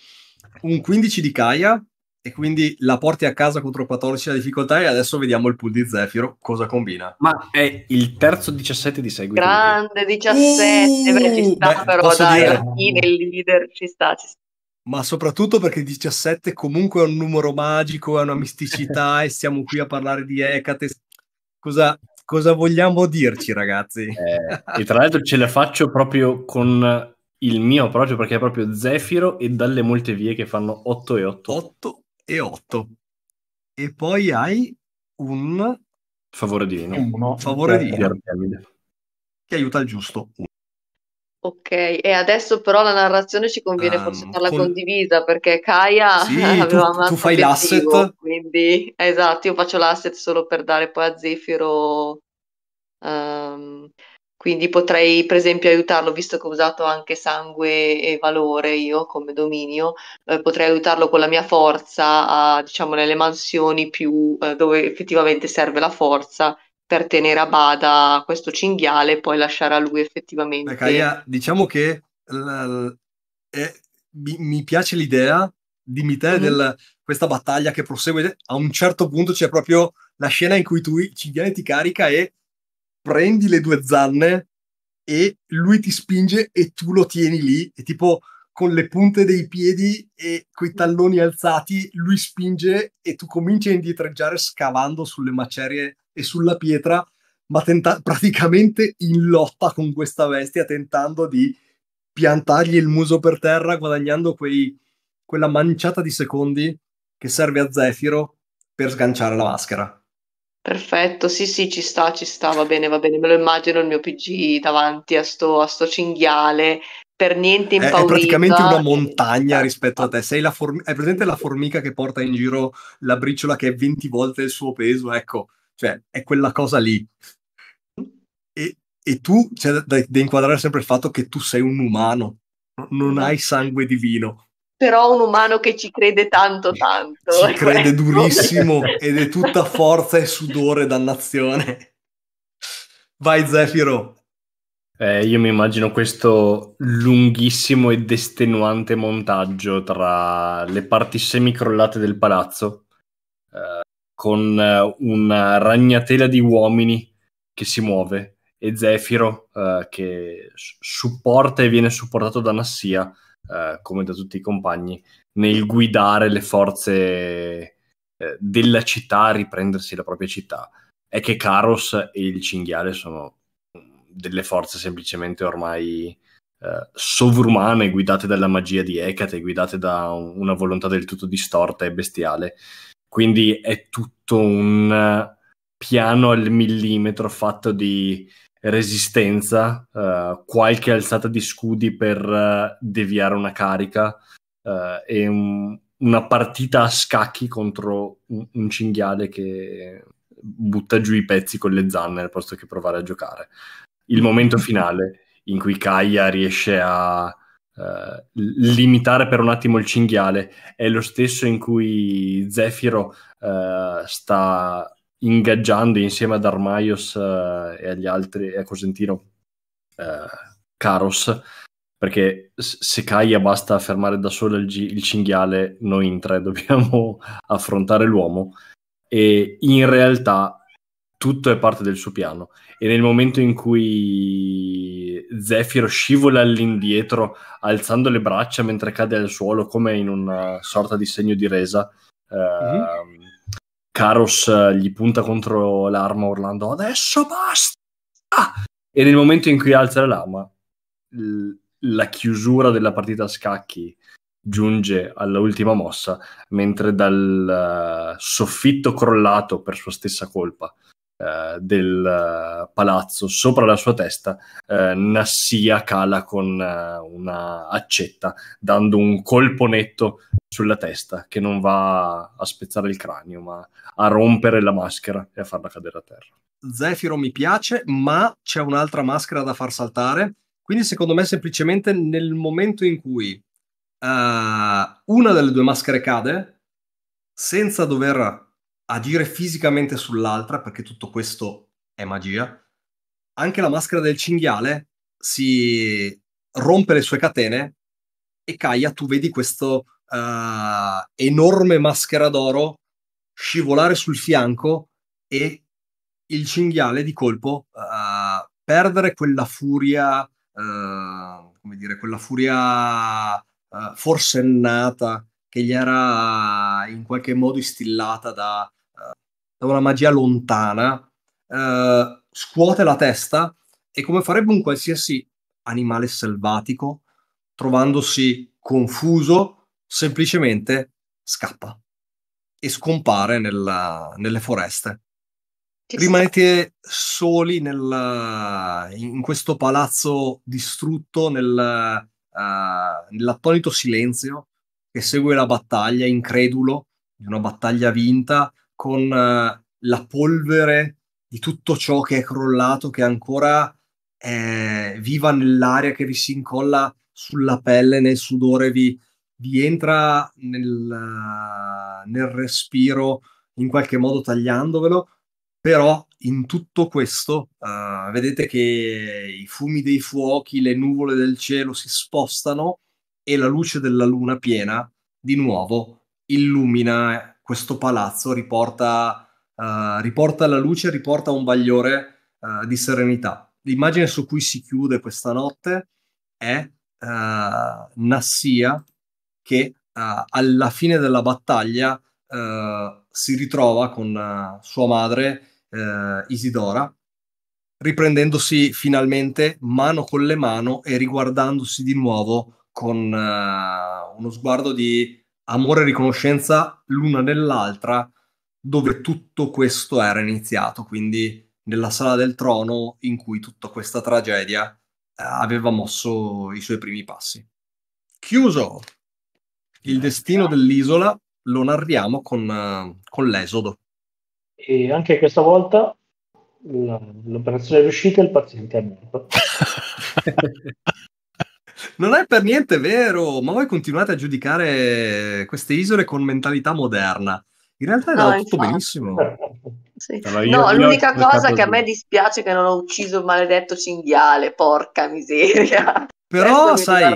un 15 di Kaya, e quindi la porti a casa contro 14 la difficoltà e adesso vediamo il pool di Zefiro cosa combina. Ma è il terzo 17 di seguito. Grande 17, beh, ci sta beh, però dai, alla fine il leader ci sta, ci sta ma soprattutto perché 17 comunque è un numero magico, è una misticità e siamo qui a parlare di Ecate. Cosa, cosa vogliamo dirci, ragazzi? Eh, e tra l'altro ce la faccio proprio con il mio approccio perché è proprio Zefiro e dalle molte vie che fanno 8 e 8. 8 e 8. E poi hai un favore divino. Un favore divino. Che aiuta il giusto. Uno. Ok, e adesso però la narrazione ci conviene um, forse ehm, farla con... condivisa perché Kaia sì, *laughs* aveva tu, tu fai l'asset. Quindi, esatto, io faccio l'asset solo per dare poi a Zefiro. Um, quindi potrei per esempio aiutarlo, visto che ho usato anche sangue e valore io come dominio, eh, potrei aiutarlo con la mia forza a, diciamo, nelle mansioni più eh, dove effettivamente serve la forza per tenere a bada questo cinghiale e poi lasciare a lui effettivamente. Caia, diciamo che l- è, mi, mi, piace l'idea di Mite mm-hmm. del questa battaglia che prosegue. A un certo punto c'è proprio la scena in cui tu il cinghiale ti carica e prendi le due zanne e lui ti spinge e tu lo tieni lì e tipo con le punte dei piedi e coi talloni alzati lui spinge e tu cominci a indietreggiare scavando sulle macerie e sulla pietra, ma tenta- praticamente in lotta con questa bestia, tentando di piantargli il muso per terra, guadagnando quei, quella manciata di secondi che serve a Zefiro per sganciare la maschera. Perfetto, sì, sì, ci sta, ci sta, va bene, va bene. Me lo immagino il mio PG davanti a sto, a sto cinghiale, per niente impaurito. È, praticamente una montagna rispetto a te. Sei la form- è presente la formica che porta in giro la briciola che è 20 volte il suo peso, ecco. Cioè, è quella cosa lì. E, e tu c'è cioè, da, da, inquadrare sempre il fatto che tu sei un umano, non hai sangue divino. Però un umano che ci crede tanto, tanto. Ci *laughs* crede questo. Ecco. durissimo ed è tutta forza e sudore, dannazione. Vai Zefiro, eh, io mi immagino questo lunghissimo ed estenuante montaggio tra le parti semicrollate del palazzo, eh, con eh, una ragnatela di uomini che si muove e Zefiro eh, che supporta e viene supportato da Nassia, eh, come da tutti i compagni, nel guidare le forze eh, della città a riprendersi la propria città. È che Karos e il cinghiale sono delle forze semplicemente ormai eh, sovrumane, guidate dalla magia di Ecate, guidate da un- una volontà del tutto distorta e bestiale quindi è tutto un eh, piano al millimetro fatto di resistenza, uh, qualche alzata di scudi per uh, deviare una carica uh, e un, una partita a scacchi contro un, un, cinghiale che butta giù i pezzi con le zanne al posto che provare a giocare. Il momento finale in cui Kaia riesce a eh, limitare per un attimo il cinghiale. È lo stesso in cui Zefiro uh, sta ingaggiando insieme ad Armaios uh, e agli altri, e a Cosentino, Karos perché se Kaia basta fermare da solo il, il cinghiale, noi in tre *laughs* dobbiamo affrontare l'uomo. E in realtà tutto è parte del suo piano. E nel momento in cui Zefiro scivola all'indietro, alzando le braccia mentre cade al suolo, come in una eh, sorta di segno di resa. Mm-hmm. Uh, Karos eh, gli punta contro l'arma urlando adesso basta! E nel momento in cui alza l'arma, l- la chiusura della partita a scacchi giunge all'ultima mossa, mentre dal uh, soffitto crollato per sua stessa colpa eh, del eh, palazzo, sopra la sua testa eh, Nassia cala con eh, una accetta, dando un colpo netto sulla testa che non va a spezzare il cranio, ma a rompere la maschera e a farla cadere a terra. Zefiro mi piace, ma c'è un'altra maschera da far saltare. Quindi, secondo me, semplicemente nel momento in cui uh, una delle due maschere cade, senza dover agire fisicamente sull'altra, perché tutto questo è magia, anche la maschera del cinghiale si rompe le sue catene e Kaia tu vedi questo uh, enorme maschera d'oro scivolare sul fianco e il cinghiale di colpo uh, perdere quella furia, uh, come dire, quella furia forsennata che gli era in qualche modo instillata da, da una magia lontana, eh, scuote la testa e come farebbe un qualsiasi animale selvatico, trovandosi confuso, semplicemente scappa e scompare nella, nelle foreste. Rimanete soli nel, in questo palazzo distrutto, nel, uh, nell'attonito silenzio che segue la battaglia, incredulo, di una battaglia vinta, con eh, la polvere di tutto ciò che è crollato, che ancora è eh, viva nell'aria, che vi si incolla sulla pelle, nel sudore, vi, vi entra nel, eh, nel respiro in qualche modo tagliandovelo, però in tutto questo uh, vedete che i fumi dei fuochi, le nuvole del cielo si spostano e la luce della luna piena di nuovo illumina questo palazzo riporta, uh, riporta la luce, riporta un bagliore uh, eh, di serenità. L'immagine su cui si chiude questa notte è eh, Nassia che alla fine della battaglia si ritrova con sua madre Isidora riprendendosi finalmente mano con le mano e riguardandosi di nuovo con uh, uno sguardo di amore e riconoscenza l'una nell'altra, dove tutto questo era iniziato, quindi nella sala del trono in cui tutta questa tragedia eh, aveva mosso i suoi primi passi. Chiuso il destino dell'isola, lo narriamo con, eh, con l'esodo. E anche questa volta l'operazione è riuscita e il paziente è morto. *laughs* *laughs* Non è per niente vero, ma voi continuate a giudicare queste isole con mentalità moderna. In realtà no, è tutto infatti. benissimo. Sì. Allora, io, no, io l'unica cosa che a me dispiace è che non ho ucciso il maledetto cinghiale, porca miseria. Però sai,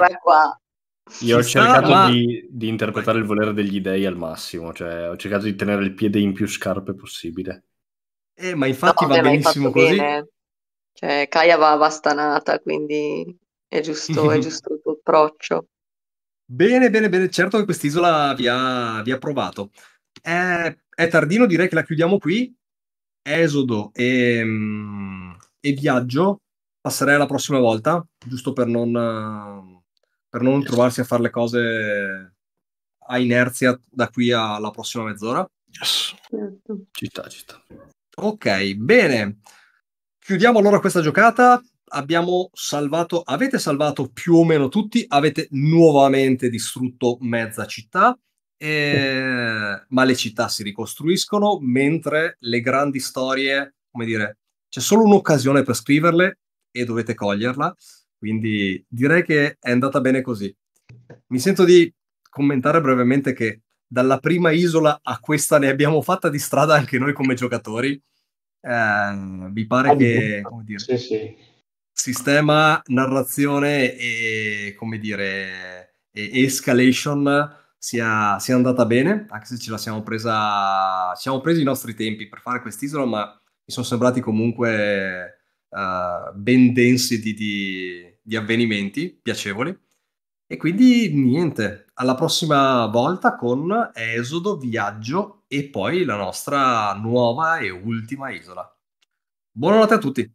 io ho cercato ma... di, di, interpretare il volere degli dei al massimo, cioè ho cercato di tenere il piede in più scarpe possibile. Eh, ma infatti no, va benissimo così. Bene. Cioè, Kaia va bastonata, quindi è giusto, è *laughs* giusto il tuo approccio. Bene, bene, bene. Certo che quest'isola vi ha, vi ha provato. È, è tardino, direi che la chiudiamo qui. Esodo e, e viaggio passerei alla prossima volta, giusto per non, per non trovarsi a fare le cose a inerzia da qui alla prossima mezz'ora. Yes. Città, certo. Ci Ok, bene. Chiudiamo allora questa giocata abbiamo salvato, avete salvato più o meno tutti, avete nuovamente distrutto mezza città, e... ma le città si ricostruiscono, mentre le grandi storie, come dire, c'è solo un'occasione per scriverle e dovete coglierla, quindi direi che è andata bene così. Mi sento di commentare brevemente che dalla prima isola a questa ne abbiamo fatta di strada anche noi come giocatori. Eh, mi pare ah, che... Dire, sì, sì sistema, narrazione e, come dire, e escalation sia, sia, andata bene, anche se ce la siamo presa, ci siamo presi i nostri tempi per fare quest'isola, ma mi sono sembrati comunque uh, ben densi di, di, di avvenimenti piacevoli. E quindi niente, alla prossima volta con Esodo, Viaggio e poi la nostra nuova e ultima isola. Buonanotte a tutti.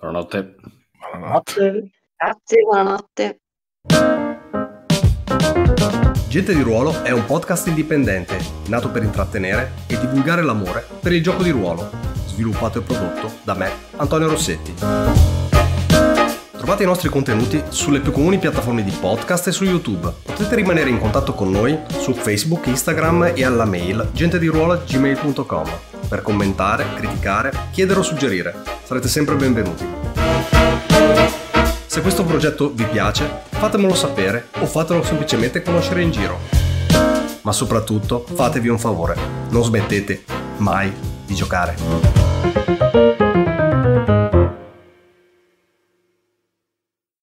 Buonanotte. Buonanotte. Grazie, buonanotte. Gente di Ruolo è un podcast indipendente, nato per intrattenere e divulgare l'amore per il gioco di ruolo, sviluppato e prodotto da me, Antonio Rossetti. Trovate i nostri contenuti sulle più comuni piattaforme di podcast e su YouTube. Potete rimanere in contatto con noi su Facebook, Instagram e alla mail gentediruolo.gmail.com per commentare, criticare, chiedere o suggerire. Sarete sempre benvenuti. Se questo progetto vi piace, fatemelo sapere o fatelo semplicemente conoscere in giro. Ma soprattutto fatevi un favore, non smettete mai di giocare.